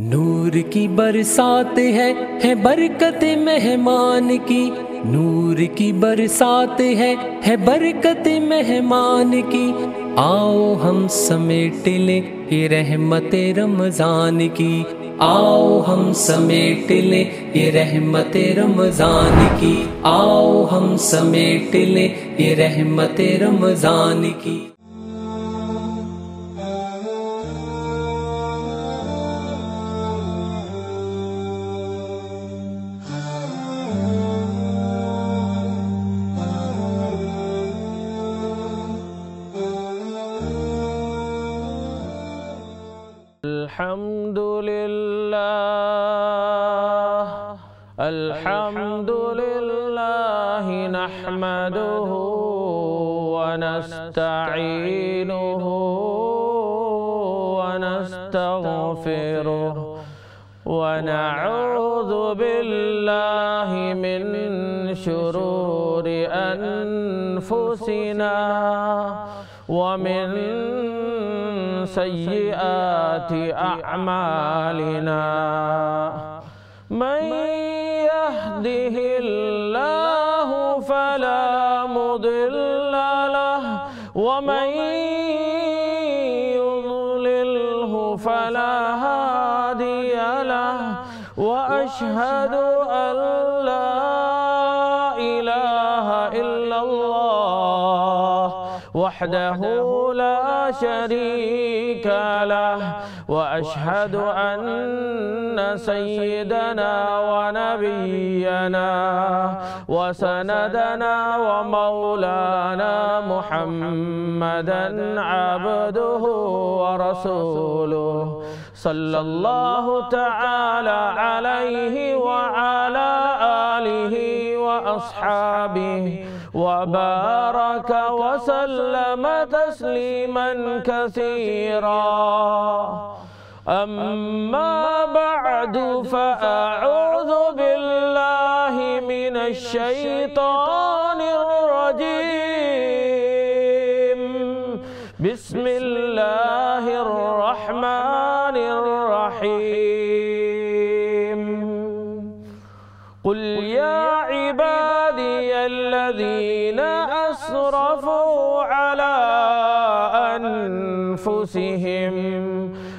नूर की बरसात है है बरकत मेहमान की नूर की बरसात है है बरकत मेहमान की आओ हम समेट लें ये रहमत रमजान की आओ हम समेट लें ये रहमत रमजान की आओ हम समेट लें ये रहमत रमजान की ومن سيئات أعمالنا من يهده الله فلا مضل له ومن يضلله فلا هادي له وأشهد أن لا إله إلا الله وحده لا شريك له وأشهد أن سيدنا ونبينا وسندنا ومولانا محمدا عبده ورسوله صلى الله تعالى عليه وعلى آله وأصحابه وبارك وسلم تسليما كثيرا أما بعد فأعوذ بالله من الشيطان الرجيم بسم الله الرحمن أنفسهم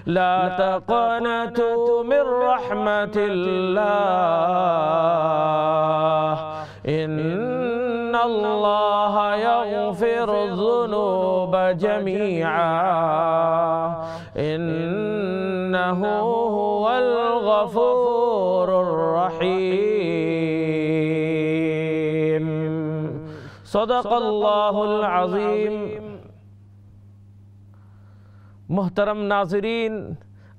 لا تقنطوا من رحمة الله إن الله يغفر الذنوب جميعا إنه هو الغفور الرحيم صدق الله العظيم मोहतरम नाजरीन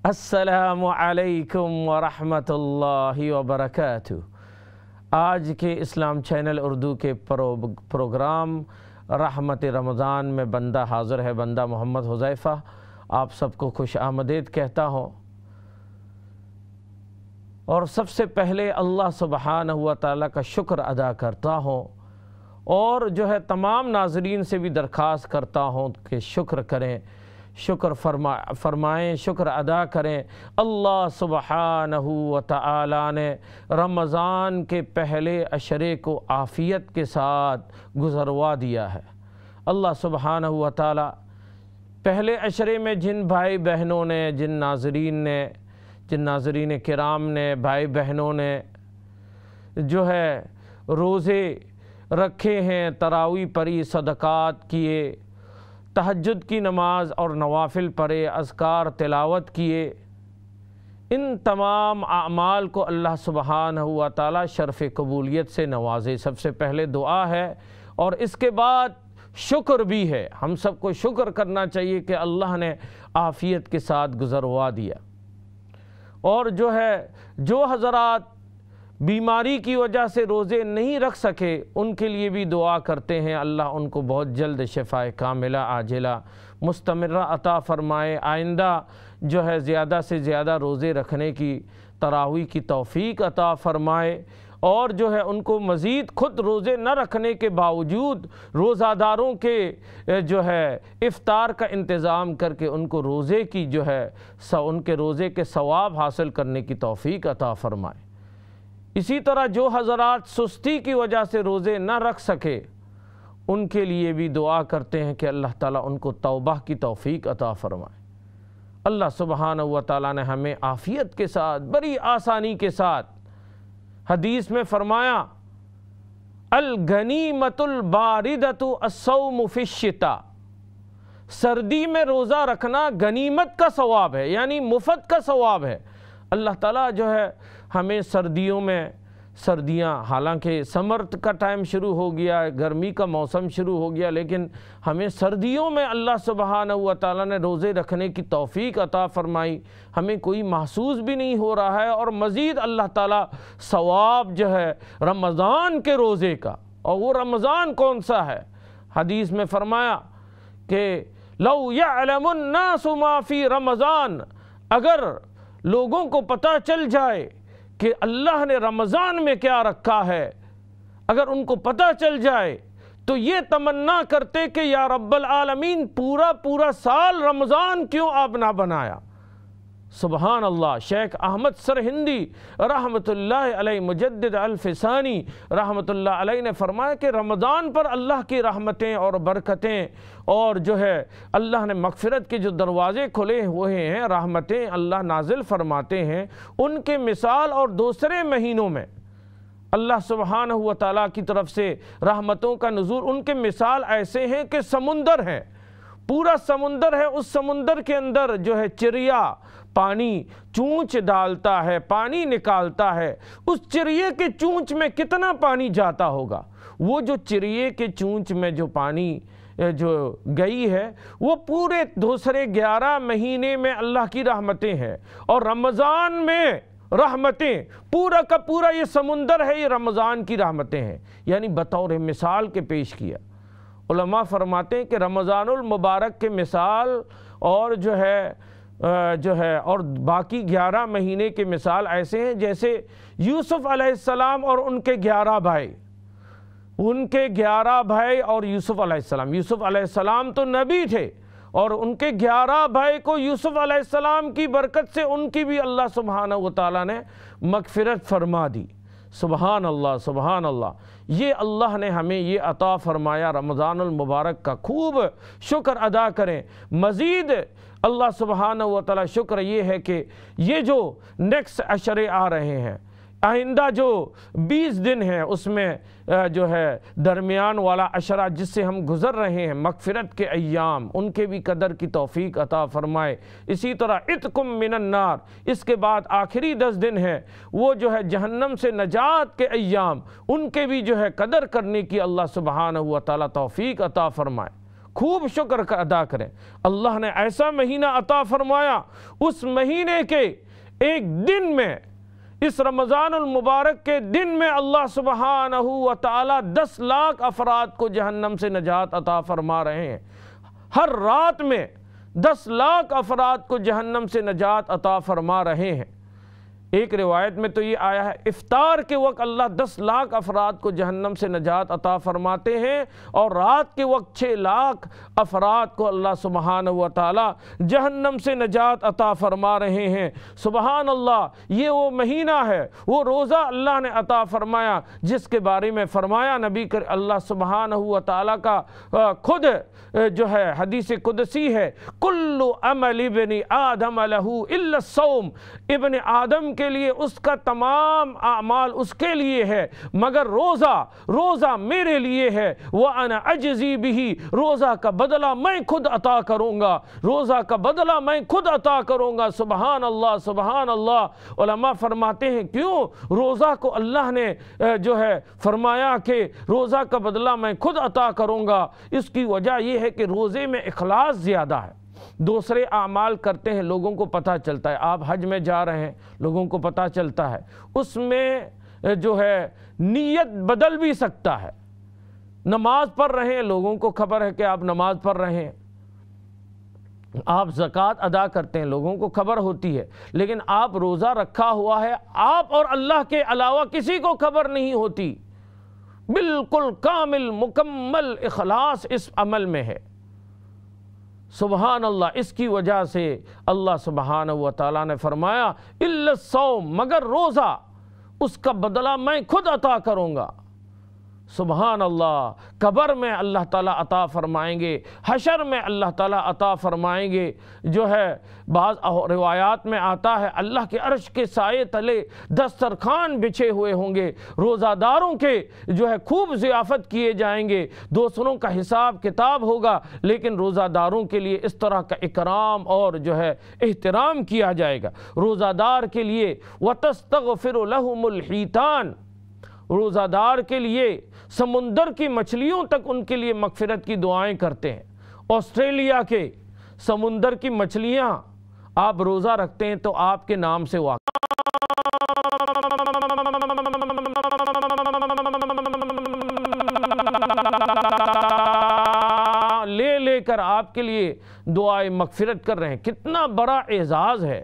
असलकम वरहमतुल्लाहि वबरकतु आज के इस्लाम चैनल उर्दू के प्रो, प्रोग्राम रहमत रमज़ान में बंदा हाज़िर है बंदा मोहम्मद हुज़ैफ़ा आप सबको खुश आमदेद कहता हूँ और सबसे पहले अल्लाह सुबहान हुआ ताली का शुक्र अदा करता हूँ और जो है तमाम नाजरीन से भी दरख्वास्त करता हूँ कि शुक्र करें शुक्र फरमा फरमाएँ शुक्र अदा करें अल्लाह सुबहान ताला ने रमज़ान के पहले अशरे को आफ़ियत के साथ गुज़रवा दिया है अल्लाह सुबहान ताला पहले अशरे में जिन भाई बहनों ने जिन नाजरीन ने जिन नाजरीन कराम ने भाई बहनों ने जो है रोज़े रखे हैं तरावी परी सदक़ात किए तहजद की नमाज और नवाफिल पढ़े अजकार तिलावत किए इन तमाम अमाल को अल्लाह सुबहान हुआ ताला शरफ़ कबूलियत से नवाजे सबसे पहले दुआ है और इसके बाद शुक्र भी है हम सबको शुक्र करना चाहिए कि अल्लाह ने आफ़ियत के साथ गुज़रवा दिया और जो है जो हजरात बीमारी की वजह से रोज़े नहीं रख सके उनके लिए भी दुआ करते हैं अल्लाह उनको बहुत जल्द शफा कामिला आजिला मुस्तमर अता फ़रमाए आइंदा जो है ज़्यादा से ज़्यादा रोज़े रखने की तरावी की तोफ़ी अता फ़रमाए और जो है उनको मज़ीद ख़ुद रोज़े न रखने के बावजूद रोज़ादारों के जो है इफ़ार का इंतज़ाम करके उनको रोज़े की जो है उनके रोज़े के सवाब हासिल करने की तोफ़ी अता फ़रमाए इसी तरह जो हजरात सुस्ती की वजह से रोज़े न रख सके उनके लिए भी दुआ करते हैं कि अल्लाह ताला उनको तौबा की तौफीक अता फरमाए अल्लाह सुबहान व ने हमें आफ़ियत के साथ बड़ी आसानी के साथ हदीस में फ़रमाया अलगनीमतुलबारदतुसौमुफिशता सर्दी में रोज़ा रखना गनीमत का सवाब है यानी मुफत का सवाब है अल्लाह ताला जो है हमें सर्दियों में सर्दियां हालांकि समर्थ का टाइम शुरू हो गया गर्मी का मौसम शुरू हो गया लेकिन हमें सर्दियों में अल्लाह सुबहान ताला ने रोज़े रखने की तौफीक अता फ़रमाई हमें कोई महसूस भी नहीं हो रहा है और मज़ीद अल्लाह ताला सवाब जो है रमज़ान के रोज़े का और वो रमज़ान कौन सा है हदीस में फरमाया कि लौ यासमाफ़ी रमज़ान अगर लोगों को पता चल जाए कि अल्लाह ने रमज़ान में क्या रखा है अगर उनको पता चल जाए तो ये तमन्ना करते कि या रब्बल आलमीन पूरा पूरा साल रमज़ान क्यों आप ना बनाया सुबहान अल्लाह शेख अहमद सर हिंदी रहमत मुजद अलफ़ानी रहमत ने फरमाया कि रमज़ान पर अल्लाह की रहमतें और बरकतें और जो है अल्लाह ने मगफ़रत के जो दरवाज़े खुले हुए हैं रहमतें अल्लाह नाजिल फरमाते हैं उनके मिसाल और दूसरे महीनों में अल्लाह सुबहान हुआ ताली की तरफ से रहमतों का नजूर उनके मिसाल ऐसे हैं कि समुंदर हैं पूरा समुंदर है उस समुंदर के अंदर जो है चिड़िया पानी चूंच डालता है पानी निकालता है उस चिड़िए के चूंच में कितना पानी जाता होगा वो जो चिड़िए के चूंच में जो पानी जो गई है वो पूरे दूसरे ग्यारह महीने में अल्लाह की रहमतें हैं और रमज़ान में रहमतें पूरा का पूरा ये समुंदर है ये रमज़ान की रहमतें हैं यानी बतौर मिसाल के पेश किया उलमा फरमाते हैं कि रमज़ानमबारक के मिसाल और जो है जो है और बाकी ग्यारह महीने के मिसाल ऐसे हैं जैसे यूसुफ़ अलैहिस्सलाम और उनके ग्यारह भाई उनके ग्यारह भाई और यूसुफ़ अलैहिस्सलाम यूसुफ़ अलैहिस्सलाम तो नबी थे और उनके ग्यारह भाई को यूसुफ़ अलैहिस्सलाम की बरकत से उनकी भी अल्लाह सुबहाना व ने मगफिरत फरमा दी सुबहान अल्लाह सुबहान अल्लाह ये अल्लाह ने हमें ये अता फरमाया रमज़ानमबारक का खूब शुक्र अदा करें मज़ीद अल्लाह सुबहाना व तला शुक्र ये है कि ये जो नेक्स्ट अशरे आ रहे हैं आइंदा जो 20 दिन है उसमें जो है दरमियान वाला अशरा जिससे हम गुज़र रहे हैं मकफ़रत के अयाम उनके भी कदर की तोफ़ी अता फ़रमाए इसी तरह इतकुम मिनन्नार इसके बाद आखिरी दस दिन है वो जो है जहन्नम से नजात के अयाम उनके भी जो है कदर करने की अल्लाह सुबहान हुआ ताली तोफ़ी अता फ़रमाए खूब शुक्र का अदा करें अल्लाह ने ऐसा महीना अता फरमाया उस महीने के एक दिन में इस रमज़ानमबारक के दिन में अल्लाह सुबहान तस दस लाख अफराद को जहन्नम से नजात अता फरमा रहे हैं हर रात में दस लाख अफराद को जहन्नम से नजात अता फरमा रहे हैं एक रिवायत में तो ये आया है इफ्तार के वक्त अल्लाह दस लाख अफराद को जहन्नम से नजात अता फरमाते हैं और रात के वक्त छः लाख अफराद को अल्लाह सुबहान व ताली जहन्नम से नजात अता फरमा रहे हैं सुबहान अल्लाह ये वो महीना है वो रोज़ा अल्लाह ने अता फरमाया जिसके बारे में फरमाया नबी कर अल्लाह सुबहान व ताली का खुद जो है हदीस कुदसी है कुल्लु अमल इबन आदम अलहू इबन आदम के के लिए उसका तमाम अमाल उसके लिए है मगर रोज़ा रोज़ा मेरे लिए है वह अन अजजी भी रोज़ा का बदला मैं खुद अता करूँगा रोज़ा का बदला मैं खुद अता करूँगा सुबहान अल्लाह सुबहान अल्लाह फरमाते हैं क्यों रोज़ा को अल्लाह ने जो है फरमाया कि रोज़ा का बदला मैं खुद अता करूँगा इसकी वजह यह है कि रोज़े में अखलास ज़्यादा है दूसरे अमाल करते हैं लोगों को पता चलता है आप हज में जा रहे हैं लोगों को पता चलता है उसमें जो है नीयत बदल भी सकता है नमाज पढ़ रहे हैं लोगों को खबर है कि आप नमाज पढ़ रहे हैं आप ज़क़़त अदा करते हैं लोगों को खबर होती है लेकिन आप रोज़ा रखा हुआ है आप और अल्लाह के अलावा किसी को खबर नहीं होती बिल्कुल कामिल मुकम्मल इखलास इस अमल में है सुबहान अल्लाह इसकी वजह से अल्लाह सुबहान व ताली ने फरमाया इल्लसोम मगर रोज़ा उसका बदला मैं खुद अता करूँगा सुबहान अल्लाह कबर में अल्लाह ताला अता फ़रमाएंगे हशर में अल्लाह ताला अता फ़रमाएंगे जो है बाज़ रिवायात में आता है अल्लाह के अर्श के साय तले दस्तरखान बिछे हुए होंगे रोज़ादारों के जो है खूब ज़ियाफ़त किए जाएंगे दूसरों का हिसाब किताब होगा लेकिन रोज़ादारों के लिए इस तरह का इकराम और जो है एहतराम किया जाएगा रोज़ादार के लिए वतस्तफ़िर लहमुलहीतान रोज़ादार के लिए समुंदर की मछलियों तक उनके लिए मकफिरत की दुआएं करते हैं ऑस्ट्रेलिया के समुंदर की मछलियां आप रोज़ा रखते हैं तो आपके नाम से वाक ले लेकर आपके लिए दुआएं मकफिरत कर रहे हैं कितना बड़ा एजाज़ है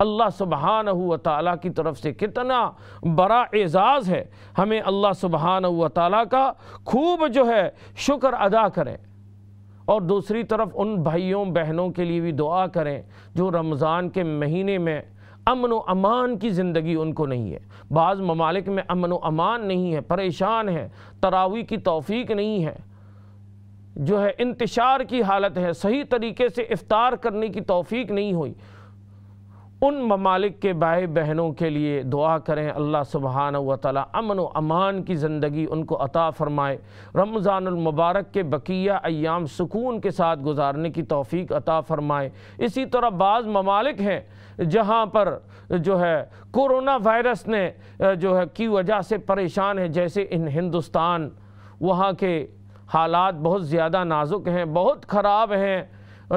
अल्लाह सुबहान ताली की तरफ से कितना बड़ा एज़ाज़ है हमें अल्लाह सुबहान ताली का खूब जो है शुक्र अदा करें और दूसरी तरफ उन भाइयों बहनों के लिए भी दुआ करें जो रमज़ान के महीने में अमन अमान की ज़िंदगी उनको नहीं है बाज़ ममालिक में अमन अमान नहीं है परेशान है तरावी की तोफ़ी नहीं है जो है इंतशार की हालत है सही तरीके से इफ़ार करने की तोफ़ी नहीं हुई उन ममालिक के भाई बहनों के लिए दुआ करें अल्लाह सुबहान व अमन व अमान की ज़िंदगी उनको अता फ़रमाए रमज़ानमबारक के बकिया अयाम सुकून के साथ गुजारने की तोफ़ी अता फ़रमाए इसी तरह बाज़ ममालिक हैं जहाँ पर जो है कोरोना वायरस ने जो है की वजह से परेशान है जैसे इन हिंदुस्तान वहाँ के हालात बहुत ज़्यादा नाजुक हैं बहुत ख़राब हैं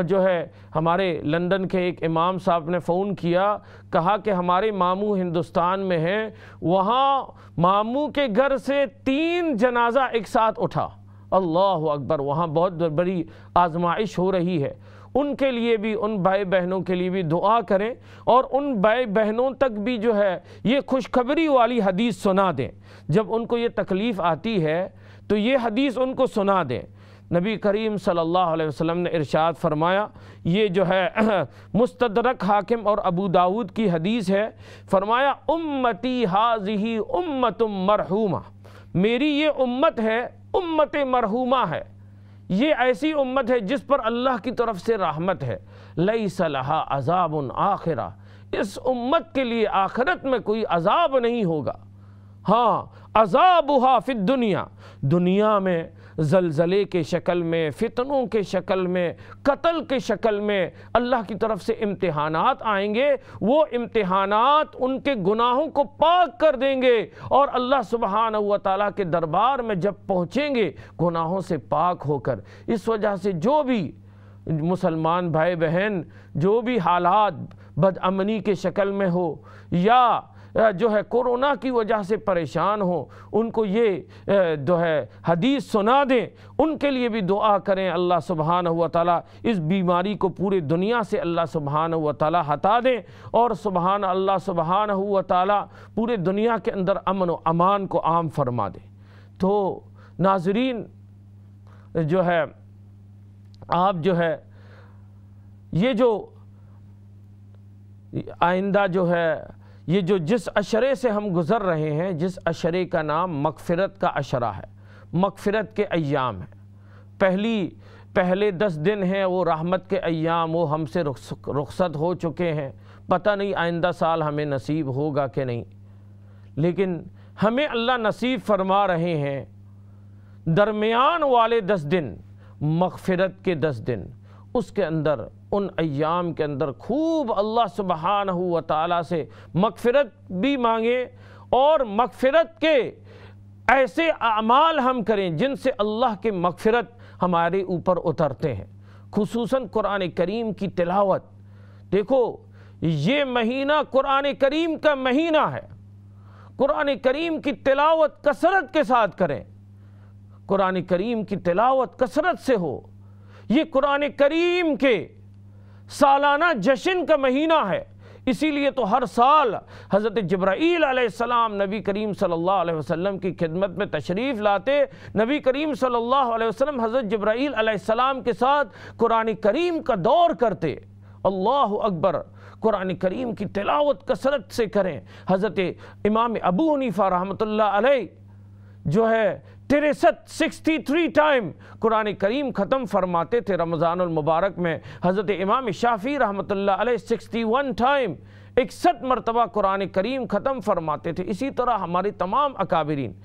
जो है हमारे लंदन के एक इमाम साहब ने फ़ोन किया कहा कि हमारे मामू हिंदुस्तान में हैं वहाँ मामू के घर से तीन जनाजा एक साथ उठा अल्लाह अकबर वहाँ बहुत बड़ी आजमाइश हो रही है उनके लिए भी उन भाई बहनों के लिए भी दुआ करें और उन भाई बहनों तक भी जो है ये खुशखबरी वाली हदीस सुना दें जब उनको ये तकलीफ़ आती है तो ये हदीस उनको सुना दें नबी करीम सल्लल्लाहु अलैहि वसल्लम ने इरशाद फरमाया ये जो है मुस्तदरक हाकिम और अबू दाऊद की हदीस है फरमाया उम्मती हाजही उम्मत मरहूमा मेरी ये उम्मत है उम्मत मरहूमा है ये ऐसी उम्मत है जिस पर अल्लाह की तरफ से राहमत है लई सलाहा अजाब आखिरा इस उम्मत के लिए आखिरत में कोई अजाब नहीं होगा हाँ अजाब हाफि दुनिया दुनिया में जलज़ले के शक्ल में फितनों के शक्ल में कत्ल के शक्ल में अल्लाह की तरफ से इम्तहान आएंगे वो इम्तहान उनके गुनाहों को पाक कर देंगे और अल्लाह सुबहान तला के दरबार में जब पहुँचेंगे गुनाहों से पाक होकर इस वजह से जो भी मुसलमान भाई बहन जो भी हालात बदअमनी के शक्ल में हो या जो है कोरोना की वजह से परेशान हो उनको ये जो है हदीस सुना दें उनके लिए भी दुआ करें अल्लाह सुबहान हुआ ताला इस बीमारी को पूरे दुनिया से अल्लाह सुबहान हुआ हटा दें और सुबहान अल्लाह सुबहान हुआ ताला पूरे दुनिया के अंदर अमन व अमान को आम फरमा दें तो नाजरीन जो है आप जो है ये जो आइंदा जो है ये जो जिस अशरे से हम गुज़र रहे हैं जिस अशरे का नाम मगफ़रत का अशरा है मगफ़रत के अयाम है पहली पहले दस दिन हैं वो रहमत के अयाम वो हमसे रुखसत हो चुके हैं पता नहीं आइंदा साल हमें नसीब होगा कि नहीं लेकिन हमें अल्लाह नसीब फरमा रहे हैं दरमियान वाले दस दिन मगफ़रत के दस दिन उसके अंदर उन अयाम के अंदर खूब अल्लाह सुबहान हुआ से मगफ़रत भी मांगें और मगफ़रत के ऐसे अमाल हम करें जिनसे अल्लाह के मगफ़रत हमारे ऊपर उतरते हैं खसूस कुरान करीम की तिलावत देखो ये महीना कुरान करीम का महीना है कुरान करीम की तिलावत कसरत के साथ करें कुरान करीम की तिलावत कसरत से हो ये कुरान करीम के सालाना जश्न का महीना है इसीलिए तो हर साल हज़रत जब्राईसम नबी करीम सल्लल्लाहु अलैहि वसल्लम की खिदमत में तशरीफ़ लाते नबी करीम सल्लल्लाहु अलैहि वसल्लम हज़रत जब्राईसम के साथ कुरान करीम का दौर करते अल्लाह अकबर कुरान करीम की तिलावत कसरत से करें हज़रत इमाम अबू हनीफ़ा रहमत जो है तिरसठ सिक्सटी थ्री टाइम कुरान करीम ख़त्म फरमाते थे रमज़ानमबारक में हज़रत इमाम शाफ़ी रहमत सिक्सटी वन टाइम इकसठ मरतबा कुरान करीम ख़त्म फरमाते थे इसी तरह हमारे तमाम अकाबरीन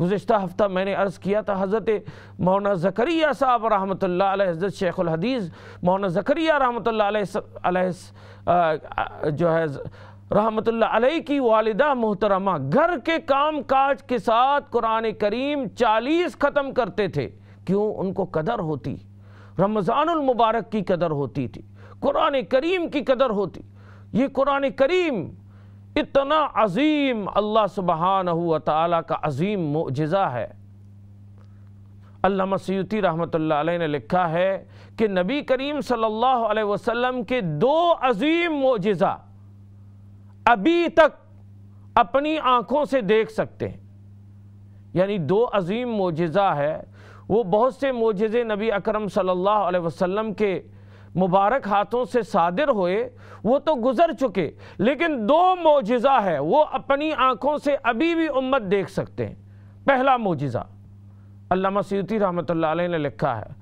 गुज्त हफ्ता मैंने अर्ज़ किया था हज़रत मौना ज़करिया साहब रहमत हज़रत शेख़ुलहदीज़ मौना ज़करिया रहमत जो है रहमतुल्लाह की वालदा मोहतरमा घर के काम काज के साथ कुरान करीम चालीस ख़त्म करते थे क्यों उनको कदर होती रमज़ानमबारक की कदर होती थी कुरान करीम की कदर होती ये कुरान करीम इतना अजीम अल्लाह सुबहान ताला का अजीम मुजज़ा है अल्लाह सयूती रहमत ने लिखा है कि नबी करीम सल्लल्लाहु अलैहि वसल्लम के दो अजीम मुजज़ा अभी तक अपनी आंखों से देख सकते हैं यानी दो अजीम मोजज़ा है वो बहुत से मोजे नबी अकरम सल्लल्लाहु अलैहि वसल्लम के मुबारक हाथों से सादिर हुए वो तो गुज़र चुके लेकिन दो मोजज़ा है वो अपनी आंखों से अभी भी उम्मत देख सकते हैं पहला मोजज़ा अल्लामा सयूती रहमत ने लिखा है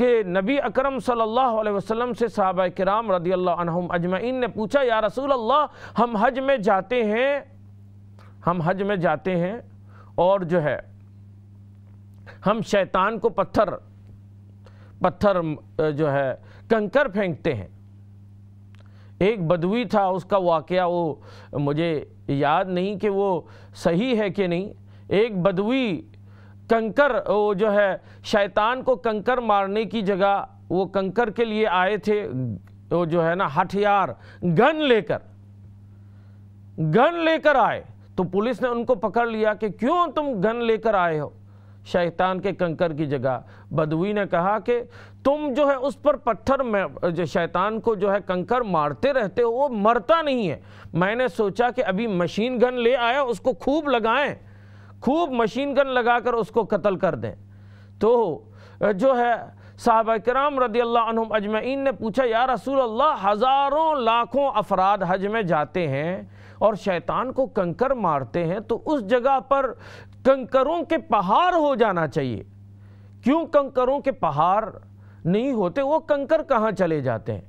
कि नबी अकरम सल्लल्लाहु अलैहि वसल्लम से साहबा कराम रदी अल्लाम अजमैन ने पूछा या रसूल अल्लाह हम हज में जाते हैं हम हज में जाते हैं और जो है हम शैतान को पत्थर पत्थर जो है कंकर फेंकते हैं एक बदवी था उसका वाकया वो मुझे याद नहीं कि वो सही है कि नहीं एक बदवी कंकर वो जो है शैतान को कंकर मारने की जगह वो कंकर के लिए आए थे वो जो है ना हथियार गन लेकर गन लेकर आए तो पुलिस ने उनको पकड़ लिया कि क्यों तुम गन लेकर आए हो शैतान के कंकर की जगह बदवी ने कहा कि तुम जो है उस पर पत्थर में जो शैतान को जो है कंकर मारते रहते हो वो मरता नहीं है मैंने सोचा कि अभी मशीन गन ले आया उसको खूब लगाएं खूब मशीन गन लगा कर उसको कत्ल कर दें तो जो है साहब कराम रदी अल्लाह अजमैन ने पूछा या रसूल अल्लाह हज़ारों लाखों अफराद हज में जाते हैं और शैतान को कंकर मारते हैं तो उस जगह पर कंकरों के पहाड़ हो जाना चाहिए क्यों कंकरों के पहाड़ नहीं होते वो कंकर कहाँ चले जाते हैं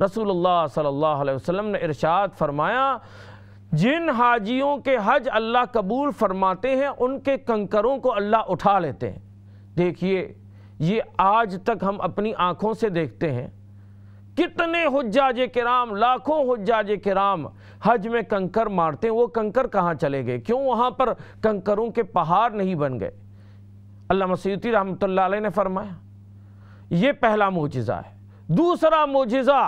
रसूल सल्लल्लाहु अलैहि वसल्लम ने इरशाद फरमाया जिन हाजियों के हज अल्लाह कबूल फरमाते हैं उनके कंकरों को अल्लाह उठा लेते हैं देखिए ये आज तक हम अपनी आंखों से देखते हैं कितने हजाज कराम लाखों हजाज कराम हज में कंकर मारते हैं वो कंकर कहाँ चले गए क्यों वहाँ पर कंकरों के पहाड़ नहीं बन गए अल्लाह मसीती रहमत ने फरमाया ये पहला मोजा है दूसरा मोजा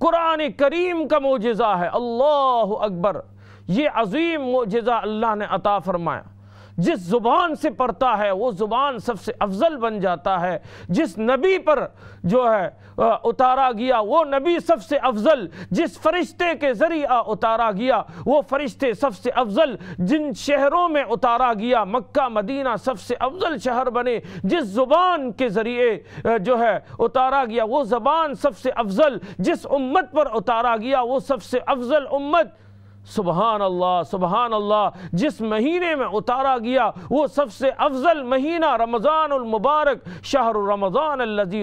कुरान करीम का मोजा है अल्लाह अकबर ये अजीम मुजज़ा अल्लाह ने अता फरमाया जिस ज़ुबान से पढ़ता है वो ज़ुबान सबसे अफजल बन जाता है जिस नबी पर जो है उतारा गया वो नबी सबसे अफजल जिस फरिश्ते के ज़रिए उतारा गया वो फरिश्ते सबसे अफजल जिन शहरों में उतारा गया मक्का मदीना सबसे अफजल शहर बने जिस ज़ुबान के ज़रिए जो है उतारा गया वो ज़बान सबसे अफजल जिस उम्मत पर उतारा गया वो सबसे अफजल उम्मत सुबहान अल्लाह सुबहान अल्लाह जिस महीने में उतारा गया वो सबसे अफजल महीना रमज़ानमबारक शाहर रमज़ान अल्लजी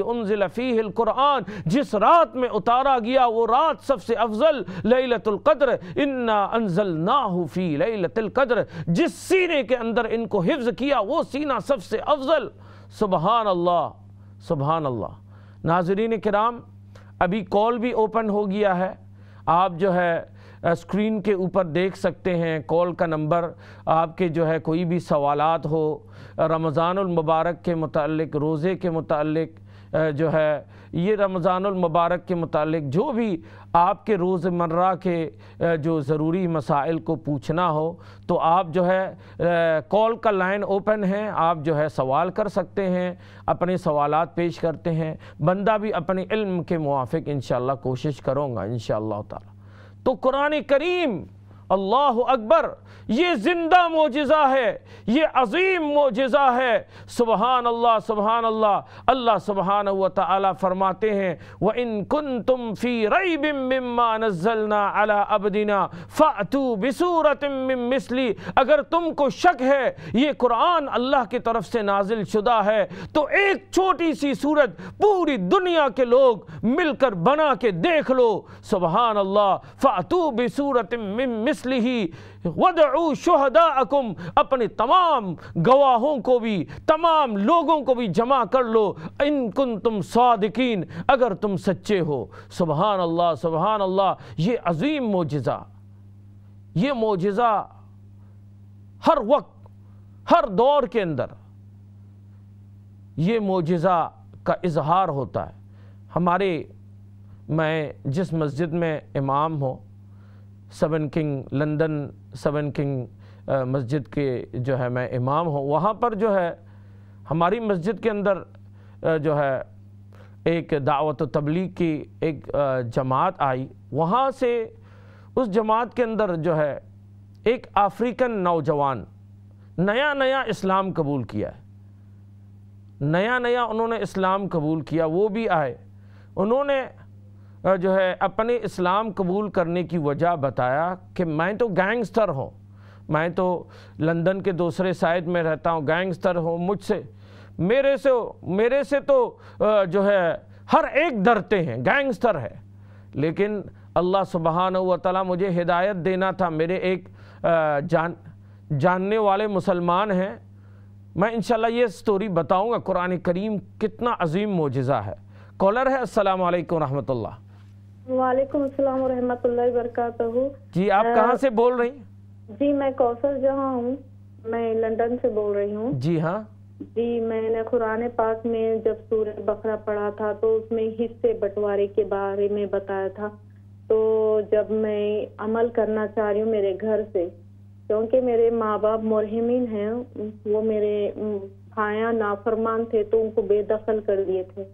जिस रात में उतारा गया वो रात सबसे अफजल लतुल्क़द्र इन्ना अनजल नाहफ़ी लतुल्क़द्र जिस सीने के अंदर इनको हिफ्ज़ किया वो सीना सबसे अफजल सुबहान अल्लाह सुबहान अल्लाह नाजरीन कराम अभी कॉल भी ओपन हो गया है आप जो है स्क्रीन के ऊपर देख सकते हैं कॉल का नंबर आपके जो है कोई भी सवालात हो रमज़ानमबारक के मतलब रोज़े के मतलब जो है ये रमज़ानमबारक के मतलब जो भी आपके रोज़मर्रा के जो ज़रूरी मसाइल को पूछना हो तो आप जो है कॉल का लाइन ओपन है आप जो है सवाल कर सकते हैं अपने सवाल पेश करते हैं बंदा भी अपने इल्म के मुआफ़ इन कोशिश करूँगा इन ताला तो कुरान करीम अल्लाह अकबर ये ज़िंदा मोजा है ये अजीम मोजा है सुबहान अल्लाह सुबहान अल्लाह अल्लाह सुबहान व फरमाते हैं व इन कन तुम फ़ी रई बिम्मा नजलना अला अबदिना फ़ातू बसूरत मिसली अगर तुमको शक है ये कुरान अल्लाह की तरफ से नाजिल शुदा है तो एक छोटी सी सूरत पूरी दुनिया के लोग मिलकर बना के देख लो सुबहान अल्लाह फ़ातू बसूरत मिस मिसली ही शहदा अपने तमाम गवाहों को भी तमाम लोगों को भी जमा कर लो इनकुन तुम सदकिन अगर तुम सच्चे हो सुबहान अल्लाह सुबहान अल्लाह ये अजीम मोजा ये मोजा हर वक्त हर दौर के अंदर ये मोजा का इजहार होता है हमारे मैं जिस मस्जिद में इमाम हूँ seven king London seven king मस्जिद के जो है मैं इमाम हूँ वहाँ पर जो है हमारी मस्जिद के अंदर uh, जो है एक दावत तबलीग की एक uh, जमात आई वहाँ से उस जमात के अंदर जो है एक अफ्रीकन नौजवान नया नया इस्लाम कबूल किया है नया नया उन्होंने इस्लाम कबूल किया वो भी आए उन्होंने जो है अपने इस्लाम कबूल करने की वजह बताया कि मैं तो गैंगस्टर हूँ मैं तो लंदन के दूसरे साइड में रहता हूँ गैंगस्टर हूँ मुझसे मेरे से मेरे से तो जो है हर एक डरते हैं गैंगस्टर है लेकिन अल्लाह सुबहान तला मुझे हिदायत देना था मेरे एक जान जानने वाले मुसलमान हैं मैं इनशाला ये स्टोरी बताऊँगा कुरान करीम कितना अजीम मोजा है कॉलर है असल वालेकुम वालेकुम अस्सलाम जी आप आ, कहां से बोल रही जी मैं कौशल जहाँ हूँ मैं लंदन से बोल रही हूँ जी हाँ जी मैंने कुरान पाक में जब सूरह बकरा पढ़ा था तो उसमें हिस्से बंटवारे के बारे में बताया था तो जब मैं अमल करना चाह रही हूँ मेरे घर से क्योंकि मेरे माँ बाप मुरहिमिन हैं वो मेरे खाया नाफरमान थे तो उनको बेदखल कर दिए थे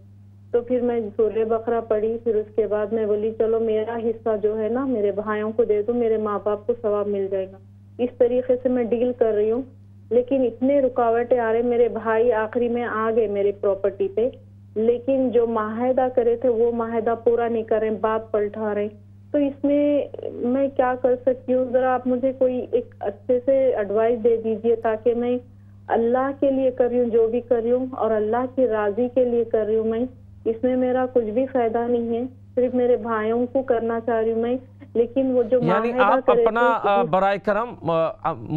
तो फिर मैं सोलह बकरा पड़ी फिर उसके बाद मैं बोली चलो मेरा हिस्सा जो है ना मेरे भाइयों को दे दो मेरे माँ बाप को सवाब मिल जाएगा इस तरीके से मैं डील कर रही हूँ लेकिन इतने रुकावटें आ रहे मेरे भाई आखिरी में आ गए मेरे प्रॉपर्टी पे लेकिन जो माहिदा करे थे वो माहिदा पूरा नहीं कर रहे बात पलटा रहे तो इसमें मैं क्या कर सकती हूँ जरा आप मुझे कोई एक अच्छे से एडवाइस दे दीजिए ताकि मैं अल्लाह के लिए कर रही हूँ जो भी कर रही हूँ और अल्लाह की राजी के लिए कर रही हूँ मैं इसमें मेरा कुछ भी फायदा नहीं है सिर्फ मेरे भाइयों को करना चाह रही हूँ मैं लेकिन वो जो यानी आप अपना बर करम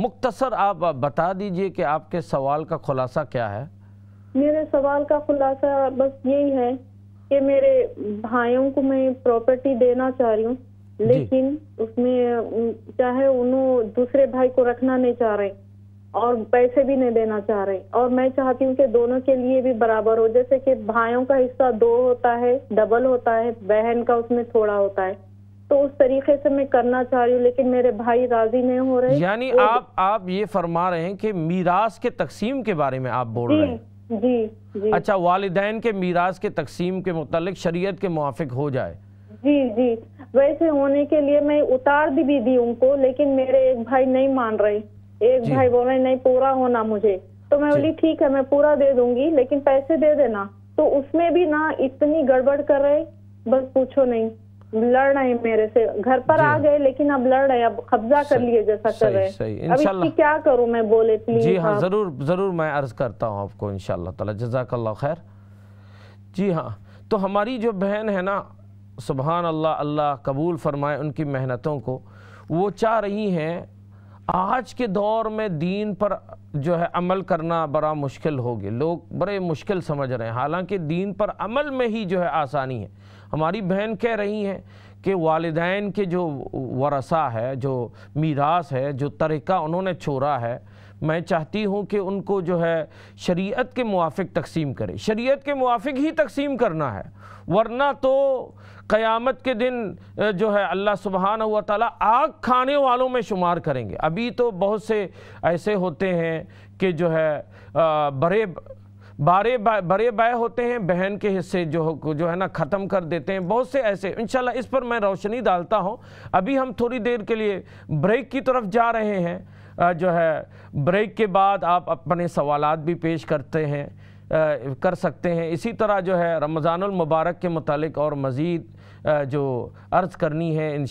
मुख्तसर आप बता दीजिए कि आपके सवाल का खुलासा क्या है मेरे सवाल का खुलासा बस यही है कि मेरे भाइयों को मैं प्रॉपर्टी देना चाह रही हूँ लेकिन उसमें चाहे उन्होंने दूसरे भाई को रखना नहीं चाह रहे और पैसे भी नहीं देना चाह रहे और मैं चाहती हूँ कि दोनों के लिए भी बराबर हो जैसे कि भाइयों का हिस्सा दो होता है डबल होता है बहन का उसमें थोड़ा होता है तो उस तरीके से मैं करना चाह रही हूँ लेकिन मेरे भाई राजी नहीं हो रहे यानी तो आप आप ये फरमा रहे हैं कि मीरास के तकसीम के बारे में आप बोल रहे हैं जी, जी अच्छा वालदेन के मीरास के तकसीम के मुतालिक शरीयत के मुआफिक हो जाए जी जी वैसे होने के लिए मैं उतार भी दी उनको लेकिन मेरे एक भाई नहीं मान रहे एक भाई बोले नहीं पूरा होना मुझे तो मैं बोली ठीक है मैं पूरा दे दूंगी लेकिन पैसे दे देना तो उसमें भी ना इतनी गड़बड़ कर रहे बस पूछो नहीं लड़ रहे मेरे से घर पर आ गए लेकिन अब लड़ रहे अब कब्जा कर लिए जैसा कर रहे हैं अब इसकी क्या करूं मैं बोले प्लीज जी हाँ जरूर जरूर मैं अर्ज करता हूँ आपको इनशाला तला जजाकल्ला खैर जी हाँ तो हमारी जो बहन है ना सुबहान अल्लाह अल्लाह कबूल फरमाए उनकी मेहनतों को वो चाह रही हैं आज के दौर में दीन पर जो है अमल करना बड़ा मुश्किल हो गया लोग बड़े मुश्किल समझ रहे हैं हालांकि दीन पर अमल में ही जो है आसानी है हमारी बहन कह रही हैं कि वालदान के जो वरसा है जो मीरास है जो तरीका उन्होंने छोड़ा है मैं चाहती हूँ कि उनको जो है शरीयत के मुआफ़ तकसीम करें शरीयत के मुआफ़ ही तकसीम करना है वरना तो क़यामत के दिन जो है अल्लाह सुबहान हुआ ताला आग खाने वालों में शुमार करेंगे अभी तो बहुत से ऐसे होते हैं कि जो है बड़े बारे बा, बड़े बाय होते हैं बहन के हिस्से जो जो है ना ख़त्म कर देते हैं बहुत से ऐसे इंशाल्लाह इस पर मैं रोशनी डालता हूँ अभी हम थोड़ी देर के लिए ब्रेक की तरफ जा रहे हैं जो है ब्रेक के बाद आप अपने सवाल भी पेश करते हैं कर सकते हैं इसी तरह जो है रमज़ानमबारक के मतलब और मज़ीद जो अर्ज़ करनी है इन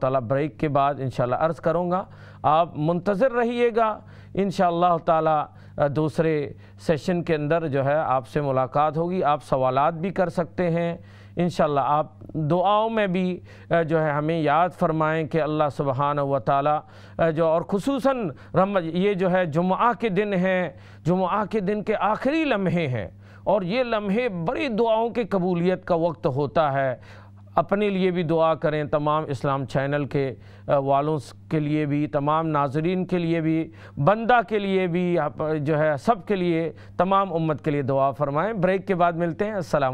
ताला ब्रेक के बाद इन अर्ज़ करूँगा आप मुंतज़र रहिएगा इन ताला दूसरे सेशन के अंदर जो है आपसे मुलाकात होगी आप सवाल भी कर सकते हैं इन आप दुआओं में भी जो है हमें याद फरमाएँ कि अल्लाह सुबहान व ताली जो और खसूस रम ये जो है जुम्मे के दिन हैं जुम्मे के दिन के आखिरी लम्हे हैं और ये लम्हे बड़ी दुआओं के कबूलियत का वक्त होता है अपने लिए भी दुआ करें तमाम इस्लाम चैनल के वालों के लिए भी तमाम नाजरीन के लिए भी बंदा के लिए भी जो है सब के लिए तमाम उम्मत के लिए दुआ फरमाएं ब्रेक के बाद मिलते हैं असल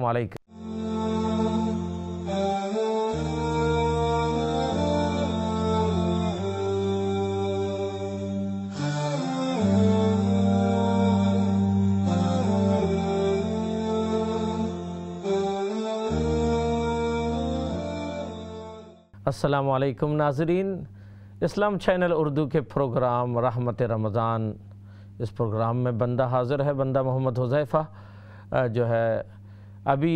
असलकम नाजरीन इस्लाम चैनल उर्दू के प्रोग्राम रहमत रमज़ान इस प्रोग्राम में बंदा हाज़िर है बंदा मोहम्मद हुजैफ़ा जो है अभी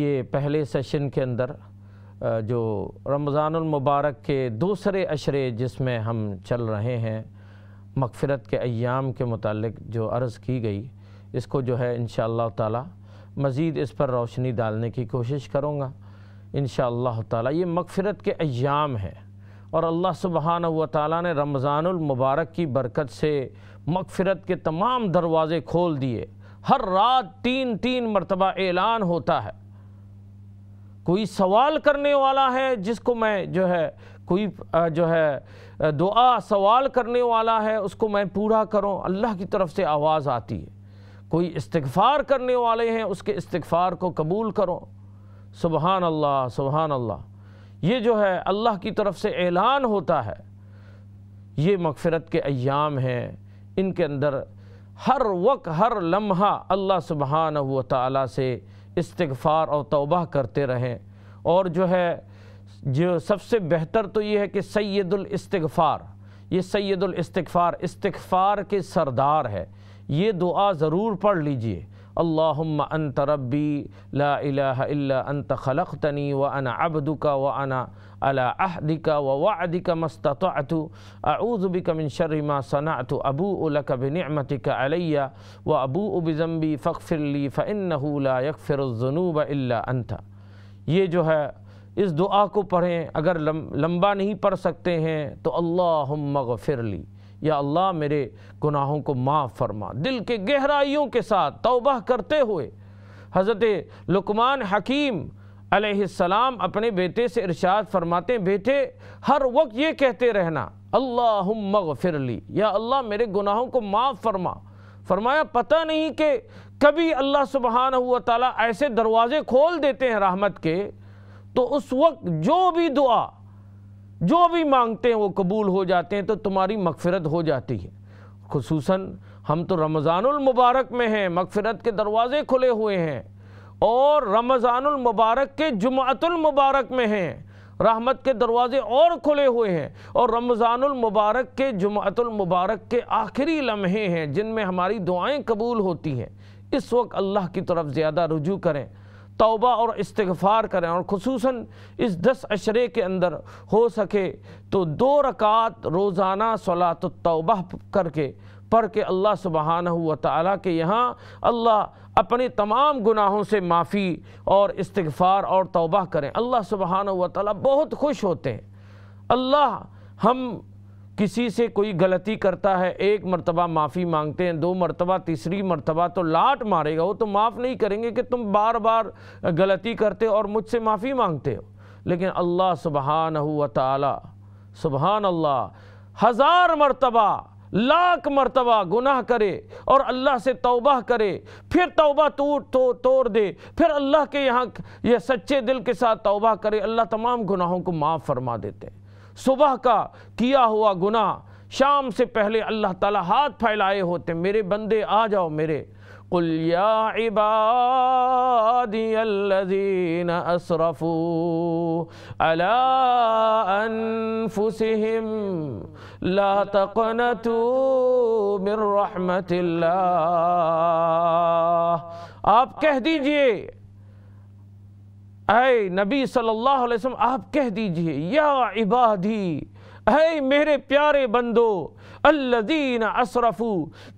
ये पहले सेशन के अंदर जो रमज़ानमबारक के दूसरे अशरे जिसमें हम चल रहे हैं मगफ़रत के अयाम के मतलब जो अर्ज़ की गई इसको जो है इन ताला मज़ीद इस पर रोशनी डालने की कोशिश करूँगा इन ताला ये मगफ़रत के अयाम हैं और अल्लाह सुबहान व ताली ने रमज़ानमबारक की बरकत से मगफ़रत के तमाम दरवाज़े खोल दिए हर रात तीन तीन मरतबा ऐलान होता है कोई सवाल करने वाला है जिसको मैं जो है कोई जो है दुआ सवाल करने वाला है उसको मैं पूरा करूँ अल्लाह की तरफ से आवाज़ आती है कोई इस्तफ़ार करने वाले हैं उसके इस्तफ़ार को कबूल करो सुबहान अल्लाह सुबहान अल्लाह ये जो है अल्लाह की तरफ से ऐलान होता है ये मगफ़रत के अयाम हैं इनके अंदर हर वक्त हर लम्हा अल्लाह सुबहान व से इस्तफ़ार और तोबा करते रहें और जो है जो सबसे बेहतर तो ये है कि सैदुलस्तफ़ार ये सैदुलस्तफ़ार इस्तफ़ार के सरदार है ये दुआ ज़रूर पढ़ लीजिए अल्लाम अन रब्बी ला इला अनत खलक़नी व अना अबदुका व अना अला अहदिका व वादिका मस्तफ़ातु अऊज़बिक मिन शर्मा सनातु अबू उलक बिनमतिक अलैया व अबू उबज़म्बी फ़िरली फ़िनहूला यकफ़िरजुनूब अल्ला अनता ये जो है इस दुआ को पढ़ें अगर लंबा नहीं पढ़ सकते हैं तो अल्लाह मगफ़िरली या अल्लाह मेरे गुनाहों को माफ़ फरमा दिल के गहराइयों के साथ तोबा करते हुए हज़रत लुकमान हकीम सलाम अपने बेटे से इरशाद फरमाते बेटे हर वक्त ये कहते रहना अल्लाह मगफिरली या अल्लाह मेरे गुनाहों को माफ़ फरमा फरमाया पता नहीं कि कभी अल्लाह सुबहान हुआ ताला ऐसे दरवाज़े खोल देते हैं रहमत के तो उस वक्त जो भी दुआ जो भी मांगते हैं वो कबूल हो जाते हैं तो तुम्हारी मगफरत हो जाती है खसूस हम तो रमज़ानमबारक में हैं मगफरत के दरवाज़े खुले हुए हैं और रमज़ानमबारक के जुमातुलमबारक में हैं रहमत के दरवाज़े और खुले हुए हैं और रमज़ानमबारक के जुमातुलमबारक के आखिरी लम्हे हैं जिनमें हमारी दुआएं कबूल होती हैं इस वक्त अल्लाह की तरफ ज़्यादा रुजू करें तोबा और इस्तफ़ार करें और खसूस इस दस अशरे के अंदर हो सके तो दो रकात रोज़ाना सलात तोबा करके पढ़ के अल्लाह सुबहान हुआ के यहाँ अल्लाह अपने तमाम गुनाहों से माफ़ी और इस्तफ़ार और तौबा करें अल्लाह सुबहान हुआ ताली बहुत खुश होते हैं अल्लाह हम किसी से कोई गलती करता है एक मरतबा माफ़ी मांगते हैं दो मरतबा तीसरी मरतबा तो लाट मारेगा वो तो माफ़ नहीं करेंगे कि तुम बार बार गलती करते हो और मुझसे माफ़ी मांगते हो लेकिन अल्लाह सुबहान तबहान सुबहान अल्लाह हज़ार मरतबा लाख मरतबा गुनाह करे और अल्लाह से तौबा करे फिर तौबा टूट तो तोड़ दे फिर अल्लाह के यहाँ ये सच्चे दिल के साथ तौबा करे अल्लाह तमाम गुनाहों को माफ़ फरमा देते हैं सुबह का किया हुआ गुना शाम से पहले अल्लाह ताला हाथ फैलाए होते मेरे बंदे आ जाओ मेरे कुल या इबादीन असरफू अला अनफुसिहिम ला तकनतू मिर रहमतिल्लाह आप कह दीजिए अय नबी सल्लल्लाहु अलैहि वसल्लम आप कह दीजिए या इबादी है मेरे प्यारे बंदो अल्लदीन असरफू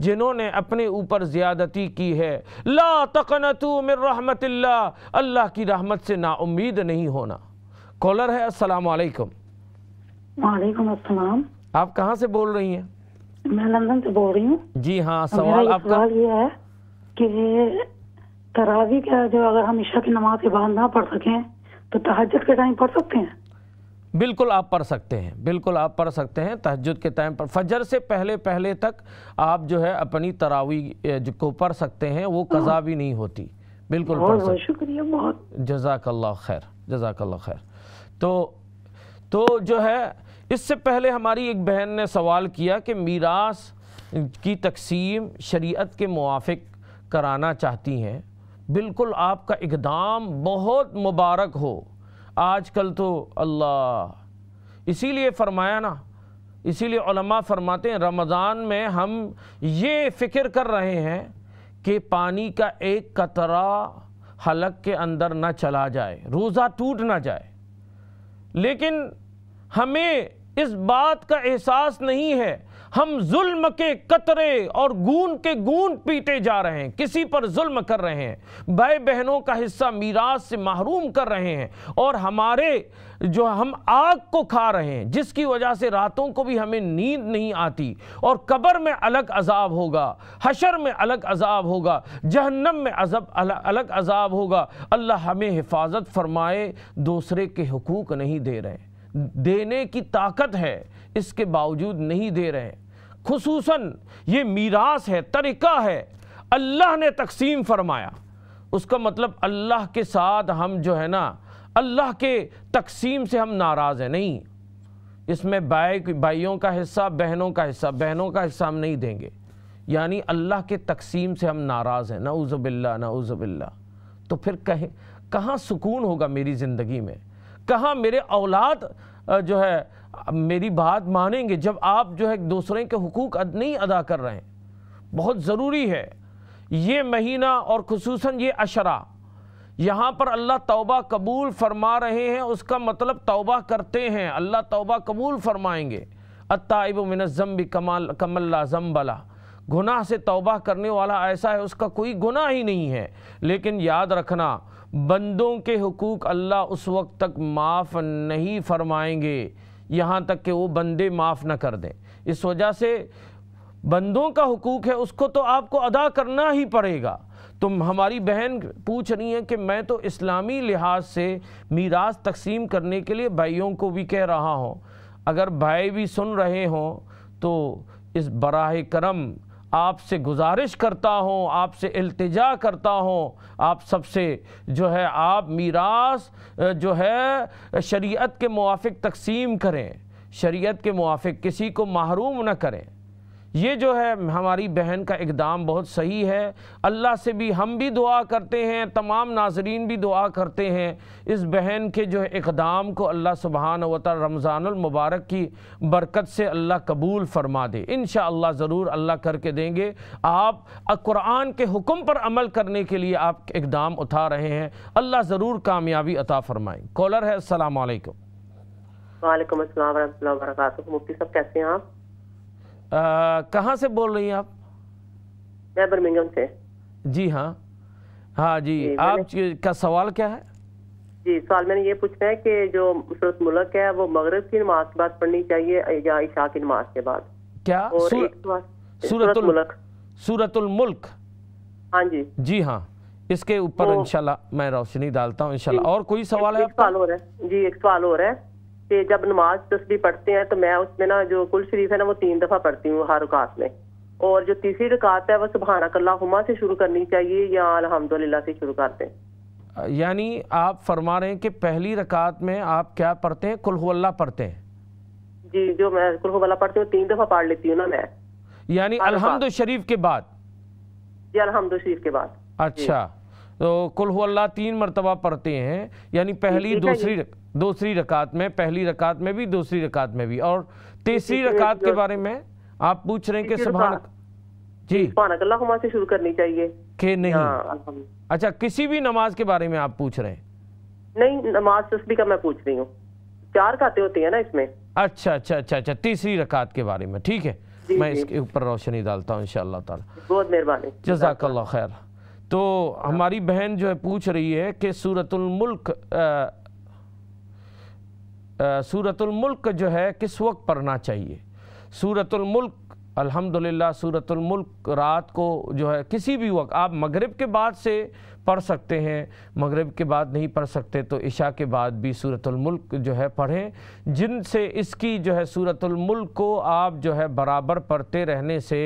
जिन्होंने अपने ऊपर ज़्यादती की है ला तकनतु मिर रहमतिल्ला अल्लाह की रहमत से ना उम्मीद नहीं होना कॉलर है अस्सलाम वालेकुम वालेकुम अस्सलाम आप कहाँ से बोल रही हैं मैं लंदन से बोल रही हूँ जी हाँ सवाल आपका सवाल ये है कि तरावी का जो अगर हम ईशा की नमाज के बाद ना पढ़ सकें तो तहजद के टाइम पढ़ सकते हैं बिल्कुल आप पढ़ सकते हैं बिल्कुल आप पढ़ सकते हैं तहजद के टाइम पर फजर से पहले पहले तक आप जो है अपनी तरावी को पढ़ सकते हैं वो कज़ा हाँ। भी नहीं होती बिल्कुल बहुत शुक्रिया बहुत जजाकल्ला खैर जजाकल्ला खैर तो तो जो है इससे पहले हमारी एक बहन ने सवाल किया कि मीरास की तकसीम शरीयत के मुआफ़ कराना चाहती हैं बिल्कुल आपका इकदाम बहुत मुबारक हो आजकल तो अल्लाह इसीलिए फरमाया ना इसीलिए उलमा फरमाते हैं रमज़ान में हम ये फ़िक्र कर रहे हैं कि पानी का एक कतरा हलक के अंदर ना चला जाए रोज़ा टूट ना जाए लेकिन हमें इस बात का एहसास नहीं है हम जुल्म के कतरे और गून के गून पीटे जा रहे हैं किसी पर जुल्म कर रहे हैं भाई बहनों का हिस्सा मीराज से महरूम कर रहे हैं और हमारे जो हम आग को खा रहे हैं जिसकी वजह से रातों को भी हमें नींद नहीं आती और कब्र में अलग अजाब होगा हशर में अलग अजाब होगा जहन्नम में अजब अलग अजाब होगा अल्लाह हमें हिफाजत फरमाए दूसरे के हकूक़ नहीं दे रहे देने की ताकत है इसके बावजूद नहीं दे रहे खसूस ये मीरास है तरीका है अल्लाह ने तकसीम फरमाया उसका मतलब अल्लाह के साथ हम जो है ना अल्लाह के तकसीम से हम नाराज़ हैं नहीं इसमें भाइयों का हिस्सा बहनों का हिस्सा बहनों का हिस्सा हम नहीं देंगे यानी अल्लाह के तकसीम से हम नाराज़ हैं ना उजबिल्ला ना उजबिल्ला तो फिर कहें कहाँ सुकून होगा मेरी ज़िंदगी में कहाँ मेरे औलाद जो है मेरी बात मानेंगे जब आप जो है दूसरे के हकूक़ नहीं अदा कर रहे हैं बहुत ज़रूरी है ये महीना और खसूस ये अशरा यहाँ पर अल्लाह तौबा कबूल फरमा रहे हैं उसका मतलब तौबा करते हैं अल्लाह तौबा कबूल फरमाएंगे अताइब भी कमाल कमल्ला जम्बला गुनाह से तौबा करने वाला ऐसा है उसका कोई गुनाह ही नहीं है लेकिन याद रखना बंदों के हकूक़ अल्लाह उस वक्त तक माफ़ नहीं फरमाएंगे यहाँ तक कि वो बंदे माफ़ ना कर दें इस वजह से बंदों का हकूक़ है उसको तो आपको अदा करना ही पड़ेगा तो हमारी बहन पूछ रही है कि मैं तो इस्लामी लिहाज से मीरास तकसीम करने के लिए भाइयों को भी कह रहा हूँ अगर भाई भी सुन रहे हों तो इस बराह करम आपसे गुजारिश करता हूँ आपसे अल्तजा करता हूँ आप सबसे जो है आप मीरास जो है शरीयत के मुआफ़ तकसीम करें शरीयत के मुआफ़ किसी को महरूम न करें ये जो है हमारी बहन का इकदाम बहुत सही है अल्लाह से भी हम भी दुआ करते हैं तमाम नाजरीन भी दुआ करते हैं इस बहन के जो है इकदाम को अल्लाह सुबहान वत रमज़ानमबारक की बरकत से अल्लाह कबूल फरमा दे इन ज़रूर अल्लाह करके देंगे आप कुरान के हुक्म पर अमल करने के लिए आप इकदाम उठा रहे हैं अल्लाह ज़रूर कामयाबी अता फरमाएँ कॉलर है असल वालेकुम वालेकुम अस्सलाम मुफ्ती सब कैसे हैं आप कहाँ से बोल रही हैं आप मैं बर्मिंगम से जी हाँ हाँ जी, जी आप का सवाल क्या है जी सवाल मैंने ये पूछना है कि जो सूरत मुल्क है वो मगरब की नमाज के बाद पढ़नी चाहिए या इशा की नमाज के बाद क्या सूरत, सूरत मुल्क सूरत मुल्क हाँ जी जी हाँ इसके ऊपर तो, इंशाल्लाह मैं रोशनी डालता हूँ इंशाल्लाह और कोई सवाल है जी एक सवाल हो रहा है कि जब नमाज तस्वीर पढ़ते हैं तो मैं उसमें ना जो कुल शरीफ है ना वो तीन दफ़ा पढ़ती हूँ हर रुकात में और जो तीसरी रुकात है वो सुबहाना कल्ला हुमा से शुरू करनी चाहिए या अलहमदुल्ला से शुरू करते हैं यानी आप फरमा रहे हैं कि पहली रकात में आप क्या पढ़ते हैं कुल्हवल्ला पढ़ते हैं जी जो मैं कुल्हवल्ला पढ़ती हूँ तीन दफ़ा पढ़ लेती हूँ ना मैं यानी अलहमद शरीफ के बाद जी अलहमद शरीफ के बाद अच्छा तो कुल्हवल्ला तीन मरतबा पढ़ते हैं यानी पहली दूसरी रकात दूसरी रकात में पहली रकात में भी दूसरी रकात में भी और तीसरी रकात के बारे में आप पूछ रहे हैं कि सुबह जी से शुरू करनी चाहिए के नहीं हाँ, अच्छा किसी भी नमाज के बारे में आप पूछ रहे हैं नहीं नमाज तस्वीर का मैं पूछ रही हूँ चार खाते होते हैं ना इसमें अच्छा अच्छा अच्छा अच्छा तीसरी रकात के बारे में ठीक है मैं इसके ऊपर रोशनी डालता हूँ इन बहुत मेहरबानी जजाक खैर तो हाँ। हमारी बहन जो है पूछ रही है कि सूरतुल मुल्क सूरतुल्मुल्क जो है किस वक्त पढ़ना चाहिए सूरतुल्मुल्क अल्हम्दुलिल्लाह सूरतुल्मुल्क रात को जो है किसी भी वक्त आप मगरिब के बाद से पढ़ सकते हैं मगरिब के बाद नहीं पढ़ सकते तो इशा के बाद भी सूरतुल्मुल्क जो है पढ़ें जिनसे इसकी जो है सूरतुल्मुल्क को आप जो है बराबर पढ़ते रहने से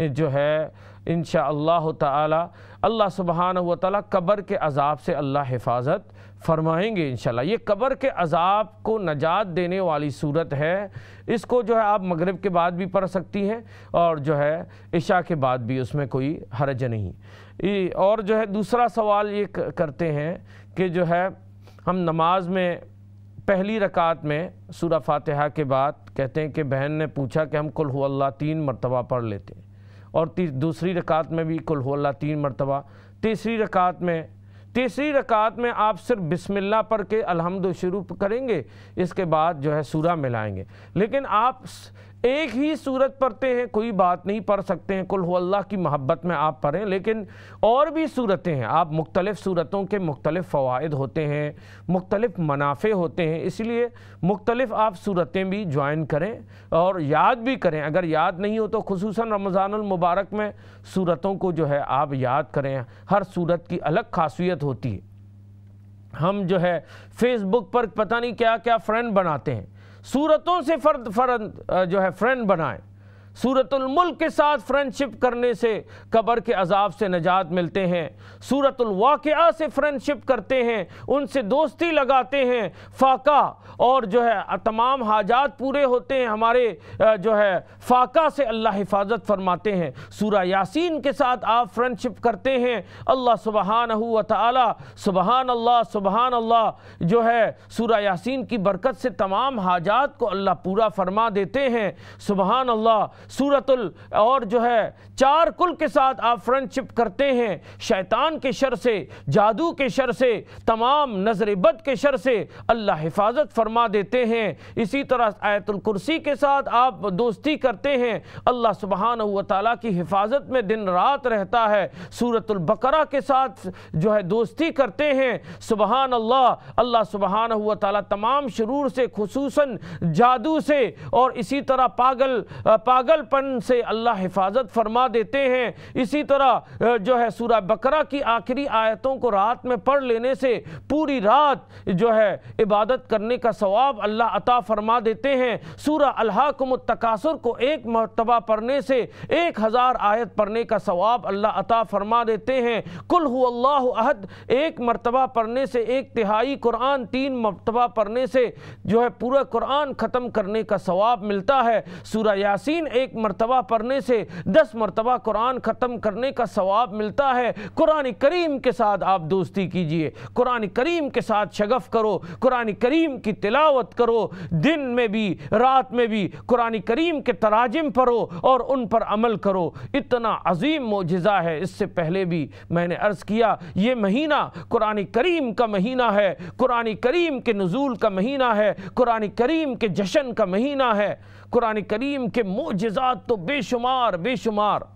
जो है इन ताला अल्लाह सुबहान व कब्र के अजाब से अल्लाह हिफाजत फरमाएंगे इंशाल्लाह ये कब्र के अजाब को नजात देने वाली सूरत है इसको जो है आप मगरब के बाद भी पढ़ सकती हैं और जो है इशा के बाद भी उसमें कोई हरज नहीं और जो है दूसरा सवाल ये करते हैं कि जो है हम नमाज में पहली रकात में सूरा फातिहा के बाद कहते हैं कि बहन ने पूछा कि हम कुल अल्लाह तीन मरतबा पढ़ लेते हैं और दूसरी रकात में भी कुल अल्लाह तीन मरतबा तीसरी रकात में तीसरी रकात में आप सिर्फ बिस्मिल्लाह पढ़ के अलहमद शुरू करेंगे इसके बाद जो है सूरा मिलाएंगे लेकिन आप एक ही सूरत पढ़ते हैं कोई बात नहीं पढ़ सकते हैं कुल अल्लाह की मोहब्बत में आप पढ़ें लेकिन और भी सूरतें हैं आप मुख्तलिफ़ सूरतों के मुख्तलिफ़ फ़वाद होते हैं मुख्तलिफ़ मुनाफे होते हैं इसलिए मुख्तलिफ़ आप सूरतें भी ज्वाइन करें और याद भी करें अगर याद नहीं हो तो खसूस रमज़ानमबारक में सूरतों को जो है आप याद करें हर सूरत की अलग खासियत होती है हम जो है फेसबुक पर पता नहीं क्या क्या फ़्रेंड बनाते हैं सूरतों से फर्द फर्द जो है फ्रेंड बनाएं सूरतुल्मुल्क के साथ फ्रेंडशिप करने से कब्र के अजाब से नजात मिलते हैं सूरतुल्वाक़ा से फ्रेंडशिप करते हैं उनसे दोस्ती लगाते हैं फाका और जो है तमाम हाजात पूरे होते हैं हमारे जो है फाका से अल्लाह हिफाजत फरमाते हैं सूरा यासीन के साथ आप फ्रेंडशिप करते हैं अल्लाह सुबहान ताली सुबहान अल्लाह सुबहान अल्लाह जो है सूरा यासीन की बरकत से तमाम हाजात को अल्लाह पूरा फरमा देते हैं सुबहान अल्लाह सूरतुल और जो है चार कुल के साथ आप फ्रेंडशिप करते हैं शैतान के शर से जादू के शर से तमाम नजरबद के शर से अल्लाह हिफाजत फरमा देते हैं इसी तरह आयतुल कुर्सी के साथ आप दोस्ती करते हैं अल्लाह सुबहान तला की हिफाजत में दिन रात रहता है बकरा के साथ जो है दोस्ती करते हैं सुबहान अल्लाह अल्लाह सुबहान तमाम शरूर से खसूस जादू से और इसी तरह पागल पागल पागलपन से अल्लाह हिफाजत फरमा देते हैं इसी तरह जो है सूर बकरा की आखिरी आयतों को रात में पढ़ लेने से पूरी रात जो है इबादत करने का स्वाब अल्लाह अता फरमा देते हैं सूर अल्हाकुम को एक मरतबा पढ़ने से एक हज़ार आयत पढ़ने का स्वाब अल्लाह अता फरमा देते हैं कुल अल्लाह अहद एक मरतबा पढ़ने से एक तिहाई कुरान तीन मरतबा पढ़ने से जो है पूरा कुरान ख़त्म करने का स्वाब मिलता है सूरह यासीन एक मरतबा पढ़ने से दस मरतबा कुरान ख़त्म करने का सवाब मिलता है कुरान करीम के साथ आप दोस्ती कीजिए कुरान करीम के साथ शगफ़ करो कुरान करीम की तिलावत करो दिन में भी रात में भी कुरान करीम के तराजम पढ़ो और उन पर अमल करो इतना अजीम मोजा है इससे पहले भी मैंने अर्ज़ किया ये महीना कुरान करीम का महीना है कुरान करीम के नज़ूल का महीना है कुरान करीम के जश्न का महीना है कुरान करीम के मोजात तो बेशुमार बेशुमार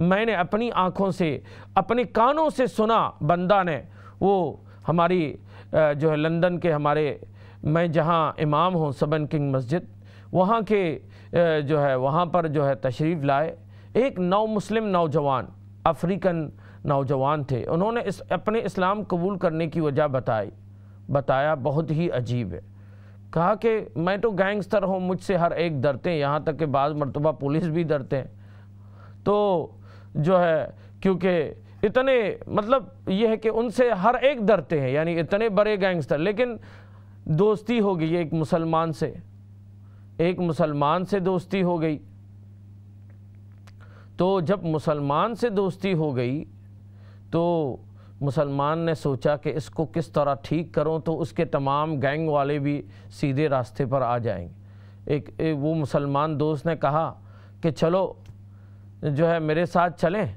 मैंने अपनी आँखों से अपने कानों से सुना बंदा ने वो हमारी जो है लंदन के हमारे मैं जहाँ इमाम हूँ सबन किंग मस्जिद वहाँ के जो है वहाँ पर जो है तशरीफ़ लाए एक नौ मुस्लिम नौजवान अफ्रीकन नौजवान थे उन्होंने इस अपने इस्लाम कबूल करने की वजह बताई बताया बहुत ही अजीब है कहा कि मैं तो गैंगस्टर हूँ मुझसे हर एक डरते हैं यहाँ तक कि बाद मरतबा पुलिस भी डरते हैं तो जो है क्योंकि इतने मतलब ये है कि उनसे हर एक डरते हैं यानी इतने बड़े गैंगस्टर लेकिन दोस्ती हो गई एक मुसलमान से एक मुसलमान से दोस्ती हो गई तो जब मुसलमान से दोस्ती हो गई तो मुसलमान ने सोचा कि इसको किस तरह ठीक करो तो उसके तमाम गैंग वाले भी सीधे रास्ते पर आ जाएंगे एक, एक वो मुसलमान दोस्त ने कहा कि चलो जो है मेरे साथ चलें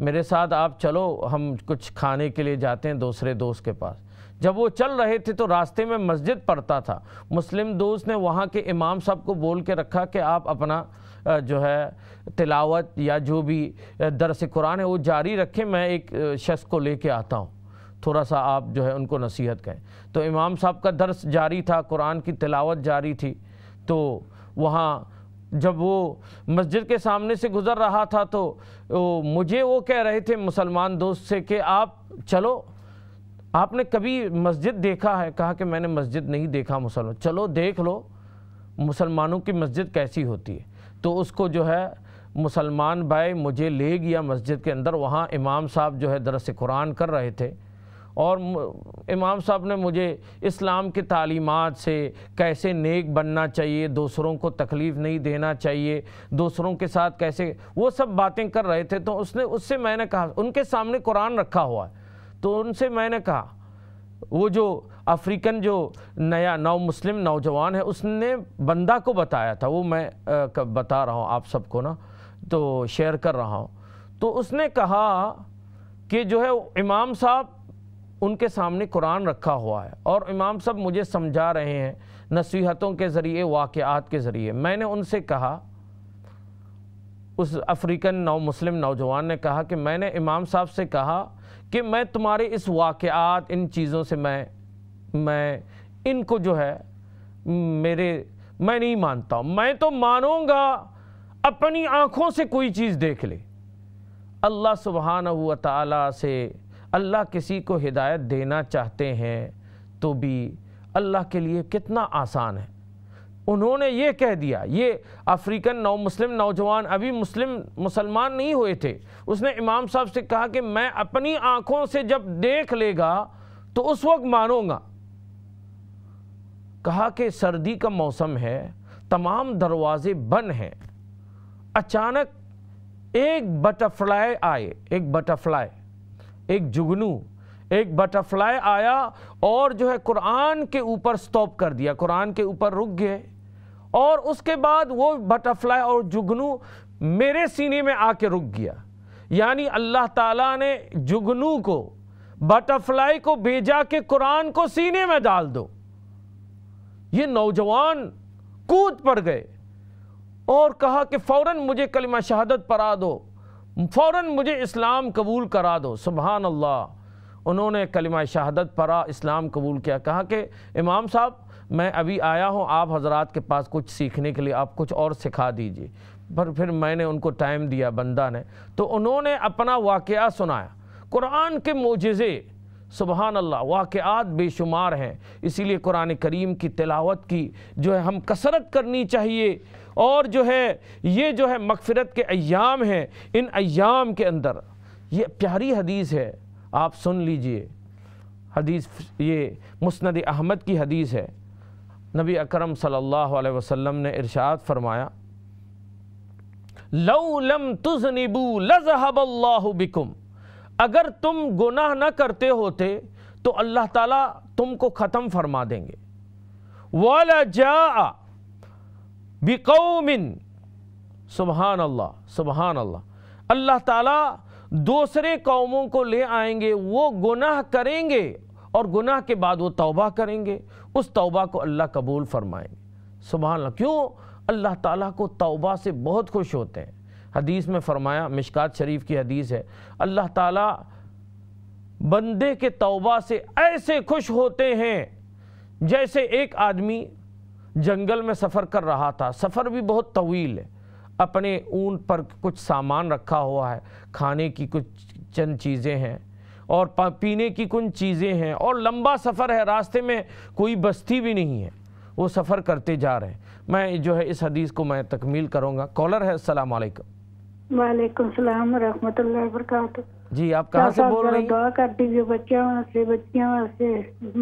मेरे साथ आप चलो हम कुछ खाने के लिए जाते हैं दूसरे दोस्त के पास जब वो चल रहे थे तो रास्ते में मस्जिद पड़ता था मुस्लिम दोस्त ने वहाँ के इमाम साहब को बोल के रखा कि आप अपना जो है तिलावत या जो भी दरस कुरान है वो जारी रखें मैं एक शख्स को ले कर आता हूँ थोड़ा सा आप जो है उनको नसीहत कहें तो इमाम साहब का दर्स जारी था कुरान की तिलावत जारी थी तो वहाँ जब वो मस्जिद के सामने से गुज़र रहा था तो वो मुझे वो कह रहे थे मुसलमान दोस्त से कि आप चलो आपने कभी मस्जिद देखा है कहा कि मैंने मस्जिद नहीं देखा मुसलमान चलो देख लो मुसलमानों की मस्जिद कैसी होती है तो उसको जो है मुसलमान भाई मुझे ले गया मस्जिद के अंदर वहाँ इमाम साहब जो है दरस कुरान कर रहे थे और इमाम साहब ने मुझे इस्लाम के तालीमत से कैसे नेक बनना चाहिए दूसरों को तकलीफ़ नहीं देना चाहिए दूसरों के साथ कैसे वो सब बातें कर रहे थे तो उसने उससे मैंने कहा उनके सामने कुरान रखा हुआ है तो उनसे मैंने कहा वो जो अफ्रीकन जो नया नव मुस्लिम नौजवान है उसने बंदा को बताया था वो मैं आ, बता रहा हूँ आप सबको ना तो शेयर कर रहा हूँ तो उसने कहा कि जो है इमाम साहब उनके सामने कुरान रखा हुआ है और इमाम साहब मुझे समझा रहे हैं नसीहतों के ज़रिए वाक़ात के ज़रिए मैंने उनसे कहा उस अफ्रीकन नौ मुस्लिम नौजवान ने कहा कि मैंने इमाम साहब से कहा कि मैं तुम्हारे इस वाक़ात इन चीज़ों से मैं मैं इनको जो है मेरे मैं नहीं मानता हूँ मैं तो मानूँगा अपनी आँखों से कोई चीज़ देख ले अल्लाह सुबहान हुआ से अल्लाह किसी को हिदायत देना चाहते हैं तो भी अल्लाह के लिए कितना आसान है उन्होंने ये कह दिया ये अफ्रीकन नौ मुस्लिम नौजवान अभी मुस्लिम मुसलमान नहीं हुए थे उसने इमाम साहब से कहा कि मैं अपनी आंखों से जब देख लेगा तो उस वक्त मानूंगा कहा कि सर्दी का मौसम है तमाम दरवाजे बंद हैं अचानक एक बटरफ्लाई आए एक बटरफ्लाई एक जुगनू एक बटरफ्लाई आया और जो है कुरान के ऊपर स्टॉप कर दिया कुरान के ऊपर रुक गए और उसके बाद वो बटरफ्लाई और जुगनू मेरे सीने में आके रुक गया यानी अल्लाह ताला ने जुगनू को बटरफ्लाई को भेजा के कुरान को सीने में डाल दो ये नौजवान कूद पड़ गए और कहा कि फ़ौर मुझे कलिमा शहादत पढ़ा दो फ़ौर मुझे इस्लाम कबूल करा दो सुबहानल्ला उन्होंने कलिमा शहादत पढ़ा इस्लाम कबूल किया कहा कि इमाम साहब मैं अभी आया हूँ आप हजरात के पास कुछ सीखने के लिए आप कुछ और सिखा दीजिए पर फिर मैंने उनको टाइम दिया बंदा ने तो उन्होंने अपना वाक़ सुनाया कुरान के मोजे सुबहान अल्लाह वाक़ात बेशुमार हैं इसीलिए कुरान करीम की तिलावत की जो है हम कसरत करनी चाहिए और जो है ये जो है मगफ़रत के अयाम हैं इन अयाम के अंदर ये प्यारी हदीस है आप सुन लीजिए हदीस ये मुस्ंद अहमद की हदीस है नबी अकरम सल्लल्लाहु अलैहि वसल्लम ने इरशाद फरमाया बिकुम अगर तुम गुनाह ना करते होते तो अल्लाह ताला तुमको ख़त्म फरमा देंगे वाला जा बिकौमिन सुबहान अल्लाह सुबहान अल्लाह अल्लाह ताला दूसरे कौमों को ले आएंगे वो गुनाह करेंगे और गुनाह के बाद वो तौबा करेंगे उस तौबा को अल्लाह कबूल फरमाएंगे सुबह क्यों अल्लाह ताला को तौबा से बहुत खुश होते हैं हदीस में फ़रमाया मिशकात शरीफ की हदीस है अल्लाह ताला बंदे के तौबा से ऐसे खुश होते हैं जैसे एक आदमी जंगल में सफ़र कर रहा था सफ़र भी बहुत तवील है अपने ऊन पर कुछ सामान रखा हुआ है खाने की कुछ चंद चीज़ें हैं और पीने की कुछ चीज़ें हैं और लंबा सफ़र है रास्ते में कोई बस्ती भी नहीं है वो सफ़र करते जा रहे हैं मैं जो है इस हदीस को मैं तकमील करूँगा कॉलर है असल वालेकुम जी आप कहाँ से बोल रहे दुआ कर दीजिए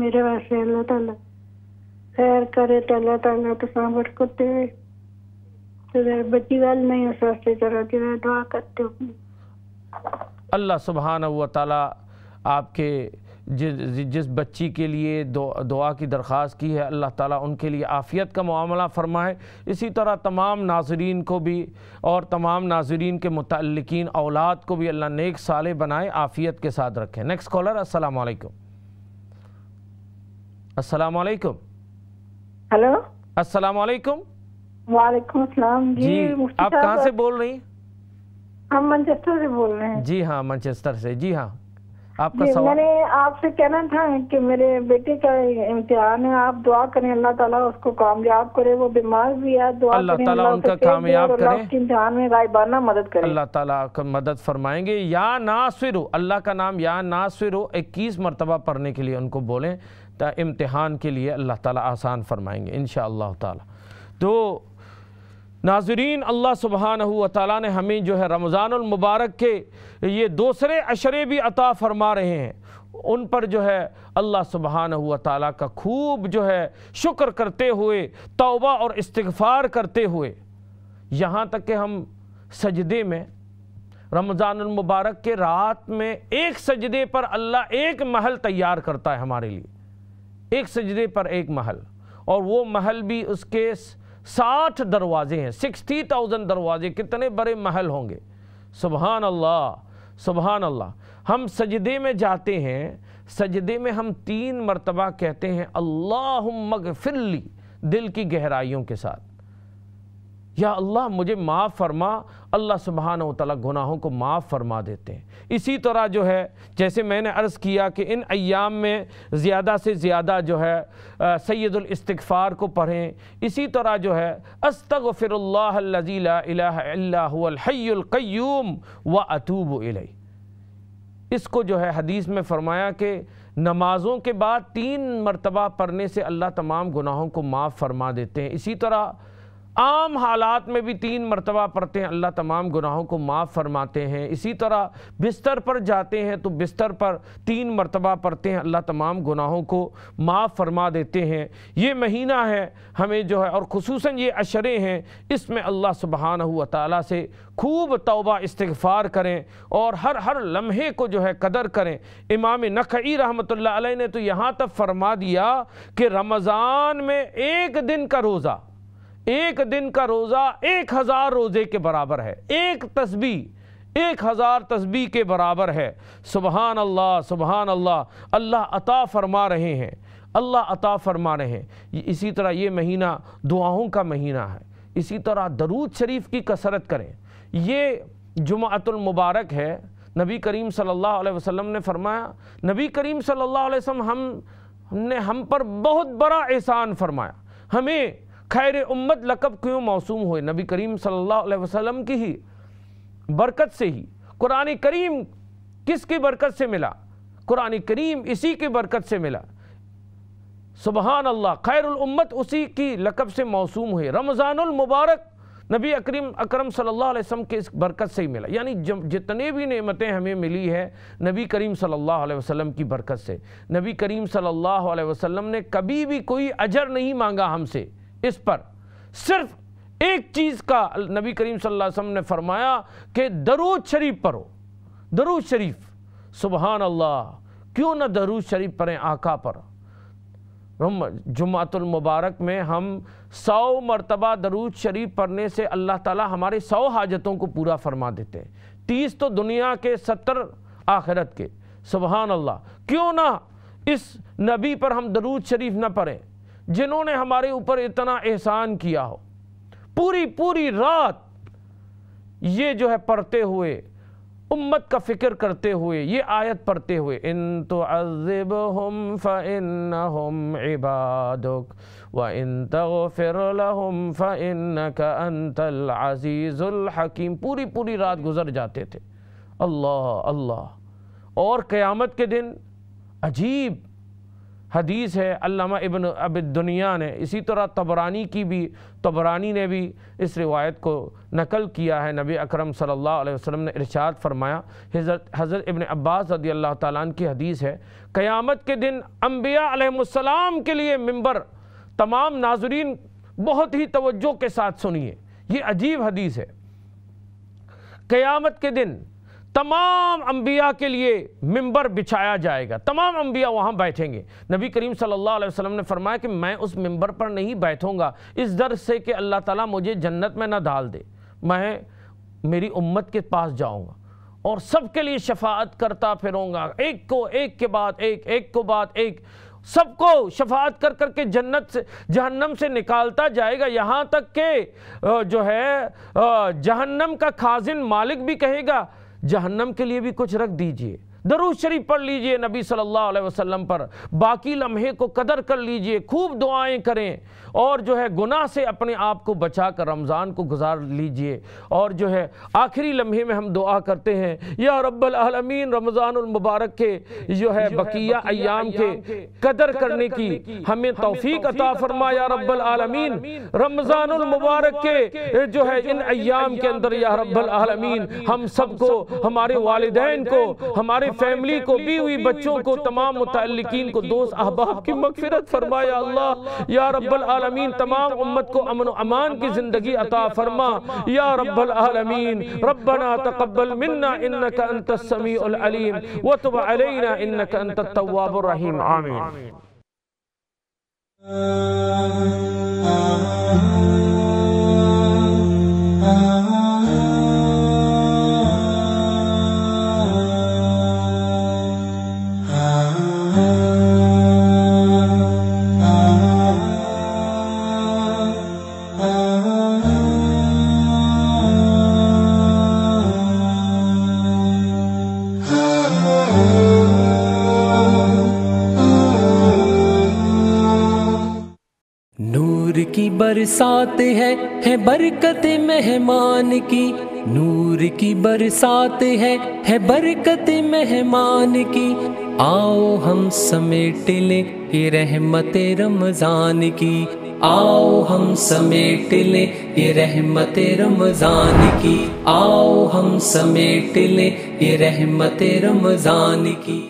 मेरे अल्लाह ताला खैर करे तो अल्लाह ताला तो को दे बच्ची नहीं दुआ करते हो अल्लाह सुबहान व ताला आपके जिस जिस बच्ची के लिए दुआ की दरख्वास्त की है अल्लाह ताला उनके लिए आफ़ियत का मामला फरमाए इसी तरह तमाम नाजरीन को भी और तमाम नाजरीन के मतलकिन औलाद को भी अल्लाह नेक साले बनाए आफ़ियत के साथ रखें नेक्स्ट कॉलर अस्सलाम वालेकुम हेलो अस्सलाम वालेकुम सलाम जी, जी आप कहाँ से बोल रही हम मैनचेस्टर से बोल रहे हैं जी हाँ मैनचेस्टर से जी हाँ आपका सवाल मैंने आपसे कहना था कि मेरे बेटे का इम्तिहान है आप दुआ करें अल्लाह ताला उसको कामयाब करे वो बीमार भी है दुआ अल्लाह ताला उनका कामयाब करे इम्तिहान में गायबाना मदद करे अल्लाह ताला मदद फरमाएंगे या नासिर अल्लाह का नाम या नासिर इक्कीस मरतबा पढ़ने के लिए उनको बोलें इम्तिहान के लिए अल्लाह ताला आसान फरमाएंगे इन ताला तो नाजरीन अल्लाह सुबहान तला ने हमें जो है रमज़ानमबारक के ये दूसरे अशरे भी अता फरमा रहे हैं उन पर जो है अल्लाह सुबहान तला का खूब जो है शुक्र करते हुए तोबा और इस्तफ़ार करते हुए यहाँ तक कि हम सजदे में रमज़ानमबारक के रात में एक सजदे पर अल्लाह एक महल तैयार करता है हमारे लिए एक सजदे पर एक महल और वो महल भी उसके साठ दरवाजे हैं सिक्सटी थाउजेंड दरवाजे कितने बड़े महल होंगे सुबहान अल्लाह सुबहान अल्लाह हम सजदे में जाते हैं सजदे में हम तीन मरतबा कहते हैं अल्लाह मगफिल्ली दिल की गहराइयों के साथ या अल्लाह मुझे माफ़ फरमा अल्लाह सुबहान तला गुनाहों को माफ़ फरमा देते हैं इसी तरह जो है जैसे मैंने अर्ज़ किया कि इन अयाम में ज़्यादा से ज़्यादा जो है सैदुलस्तफ़ार को पढ़ें इसी तरह जो है अस्तग फ़िरल्लाजीलाहल्लाहय्यूम व अतूब इलई इसको जो है हदीस में फ़रमाया कि नमाज़ों के बाद तीन मरतबा पढ़ने से अल्लाह तमाम गुनाहों को माफ़ फरमा देते हैं इसी तरह आम हालात में भी तीन मरतबा पढ़ते हैं अल्लाह तमाम गुनाहों को माफ़ फरमाते हैं इसी तरह बिस्तर पर जाते हैं तो बिस्तर पर तीन मरतबा पढ़ते हैं अल्लाह तमाम गुनाहों को माफ़ फरमा देते हैं ये महीना है हमें जो है और खसूस ये अशरे हैं इसमें अल्लाह सुबहान तला से खूब तोबा इस्तफ़ार करें और हर हर लम्हे को जो है कदर करें इमाम नखई रहमत ने तो यहाँ तक फरमा दिया कि रमज़ान में एक दिन का रोज़ा एक दिन का रोज़ा एक हज़ार रोज़े के बराबर है एक तस्बी एक हज़ार तस्बी के बराबर है सुबहान अल्लाह सुबहान अल्लाह अल्लाह अता फरमा रहे हैं अल्लाह अता फरमा रहे हैं इसी तरह ये महीना दुआओं का महीना है इसी तरह दरूद शरीफ की कसरत करें ये जुमातुलमबारक है नबी करीम सल्लल्लाहु अलैहि वसल्लम ने फरमाया नबी करीम सल्लल्लाहु अलैहि वसल्लम हम ने हम पर बहुत बड़ा एहसान फरमाया हमें खैर उम्मत लकब क्यों मौसूम हुए नबी करीम सल्लल्लाहु अलैहि वसल्लम की ही बरकत से ही कुरान करीम किसकी बरकत से मिला कुरान करीम इसी की बरकत से मिला सुबहान अल्लाह खैरुल्मत उसी की लकब से मौसू हुए रमज़ानमबारक नबी अकरीम अकरम सल्लल्लाहु अलैहि वसल्लम के इस बरकत से ही मिला यानी जितने भी नेमतें हमें मिली है नबी करीम सल्लल्लाहु अलैहि वसल्लम की बरकत से नबी करीम सल्लल्लाहु अलैहि वसल्लम ने कभी भी कोई अजर नहीं मांगा हमसे इस पर सिर्फ एक चीज़ का नबी करीम सल्लल्लाहु अलैहि वसल्लम ने फरमाया कि दरूद शरीफ पढ़ो दरूद शरीफ सुबहान अल्लाह क्यों ना दरूद शरीफ पढ़ें आका पर जुमातुल मुबारक में हम सौ मरतबा दरूद शरीफ पढ़ने से अल्लाह ताला हमारे सौ हाजतों को पूरा फरमा देते हैं तीस तो दुनिया के सत्तर आखिरत के सुबहान अल्लाह क्यों ना इस नबी पर हम दरूद शरीफ न पढ़ें जिन्होंने हमारे ऊपर इतना एहसान किया हो पूरी पूरी रात ये जो है पढ़ते हुए उम्मत का फ़िक्र करते हुए ये आयत पढ़ते हुए इन तो अज़ब हम फ़िन हम इबादुक व इन तफ़िर हम फ़िन का अंतल अज़ीज़ुल हकीम पूरी पूरी रात गुजर जाते थे अल्लाह अल्लाह और क़यामत के दिन अजीब हदीस है अल्लामा इबन अबिदुनिया ने इसी तरह तबरानी की भी तबरानी ने भी इस रिवायत को नकल किया है नबी अकरम सल्लल्लाहु अलैहि वसल्लम ने इरशाद फरमाया हज़रत हज़रत इबन अब्बास रदी अल्लाह ताली की हदीस है क़यामत के दिन अम्बिया के लिए मंबर तमाम नाजरीन बहुत ही तवज्जो के साथ सुनिए ये अजीब हदीस है क़यामत के दिन तमाम अम्बिया के लिए मिंबर बिछाया जाएगा तमाम अम्बिया वहाँ बैठेंगे नबी करीम सल्लल्लाहु अलैहि वसल्लम ने फरमाया कि मैं उस मिंबर पर नहीं बैठूँगा इस दर से कि अल्लाह ताला मुझे जन्नत में ना डाल दे मैं मेरी उम्मत के पास जाऊँगा और सबके लिए शफात करता फिरूँगा एक को एक के बाद एक एक को बाद एक सबको शफात कर करके जन्नत से जहन्नम से निकालता जाएगा यहाँ तक के जो है जहन्नम का खाजिन मालिक भी कहेगा जहन्नम के लिए भी कुछ रख दीजिए दरूज शरीफ पढ़ लीजिए नबी सल्लल्लाहु अलैहि वसल्लम पर बाकी लम्हे को कदर कर लीजिए खूब दुआएं करें और जो है गुनाह से अपने आप को बचा कर रमज़ान को गुजार लीजिए और जो है आखिरी लम्हे में हम दुआ करते हैं या रब्बल आलमीन रमज़ानमबारक के जो है बकिया अयाम के कदर करने की हमें तोफ़ी अता फरमा या रब्बल आलमीन रमज़ानमबारक के जो है इन अयाम के अंदर या रब्बल आलमीन हम सबको हमारे वालदेन को हमारे हमारे फैमिली को भी हुई बच्चों को तमाम मुतलकिन को दोस्त अहबाब की मगफरत फरमाया अल्लाह या रब्बल आलमीन तमाम उम्मत को अमन अमान की ज़िंदगी अता फरमा या रब्बल आलमीन रब्बना तकब्बल मिन्ना इन्नक इन्नका अंतस समीउल अलीम व तुब अलैना इन्नका अंतत तव्वाबुर रहीम आमीन Uh... बरसात है है बरकत मेहमान की नूर की बरसात है है बरकत मेहमान की आओ हम समेट ले ये रहमत रमजान की आओ हम समेट ले ये रहमत रमजान की आओ हम समेट ले ये रहमत रमजान की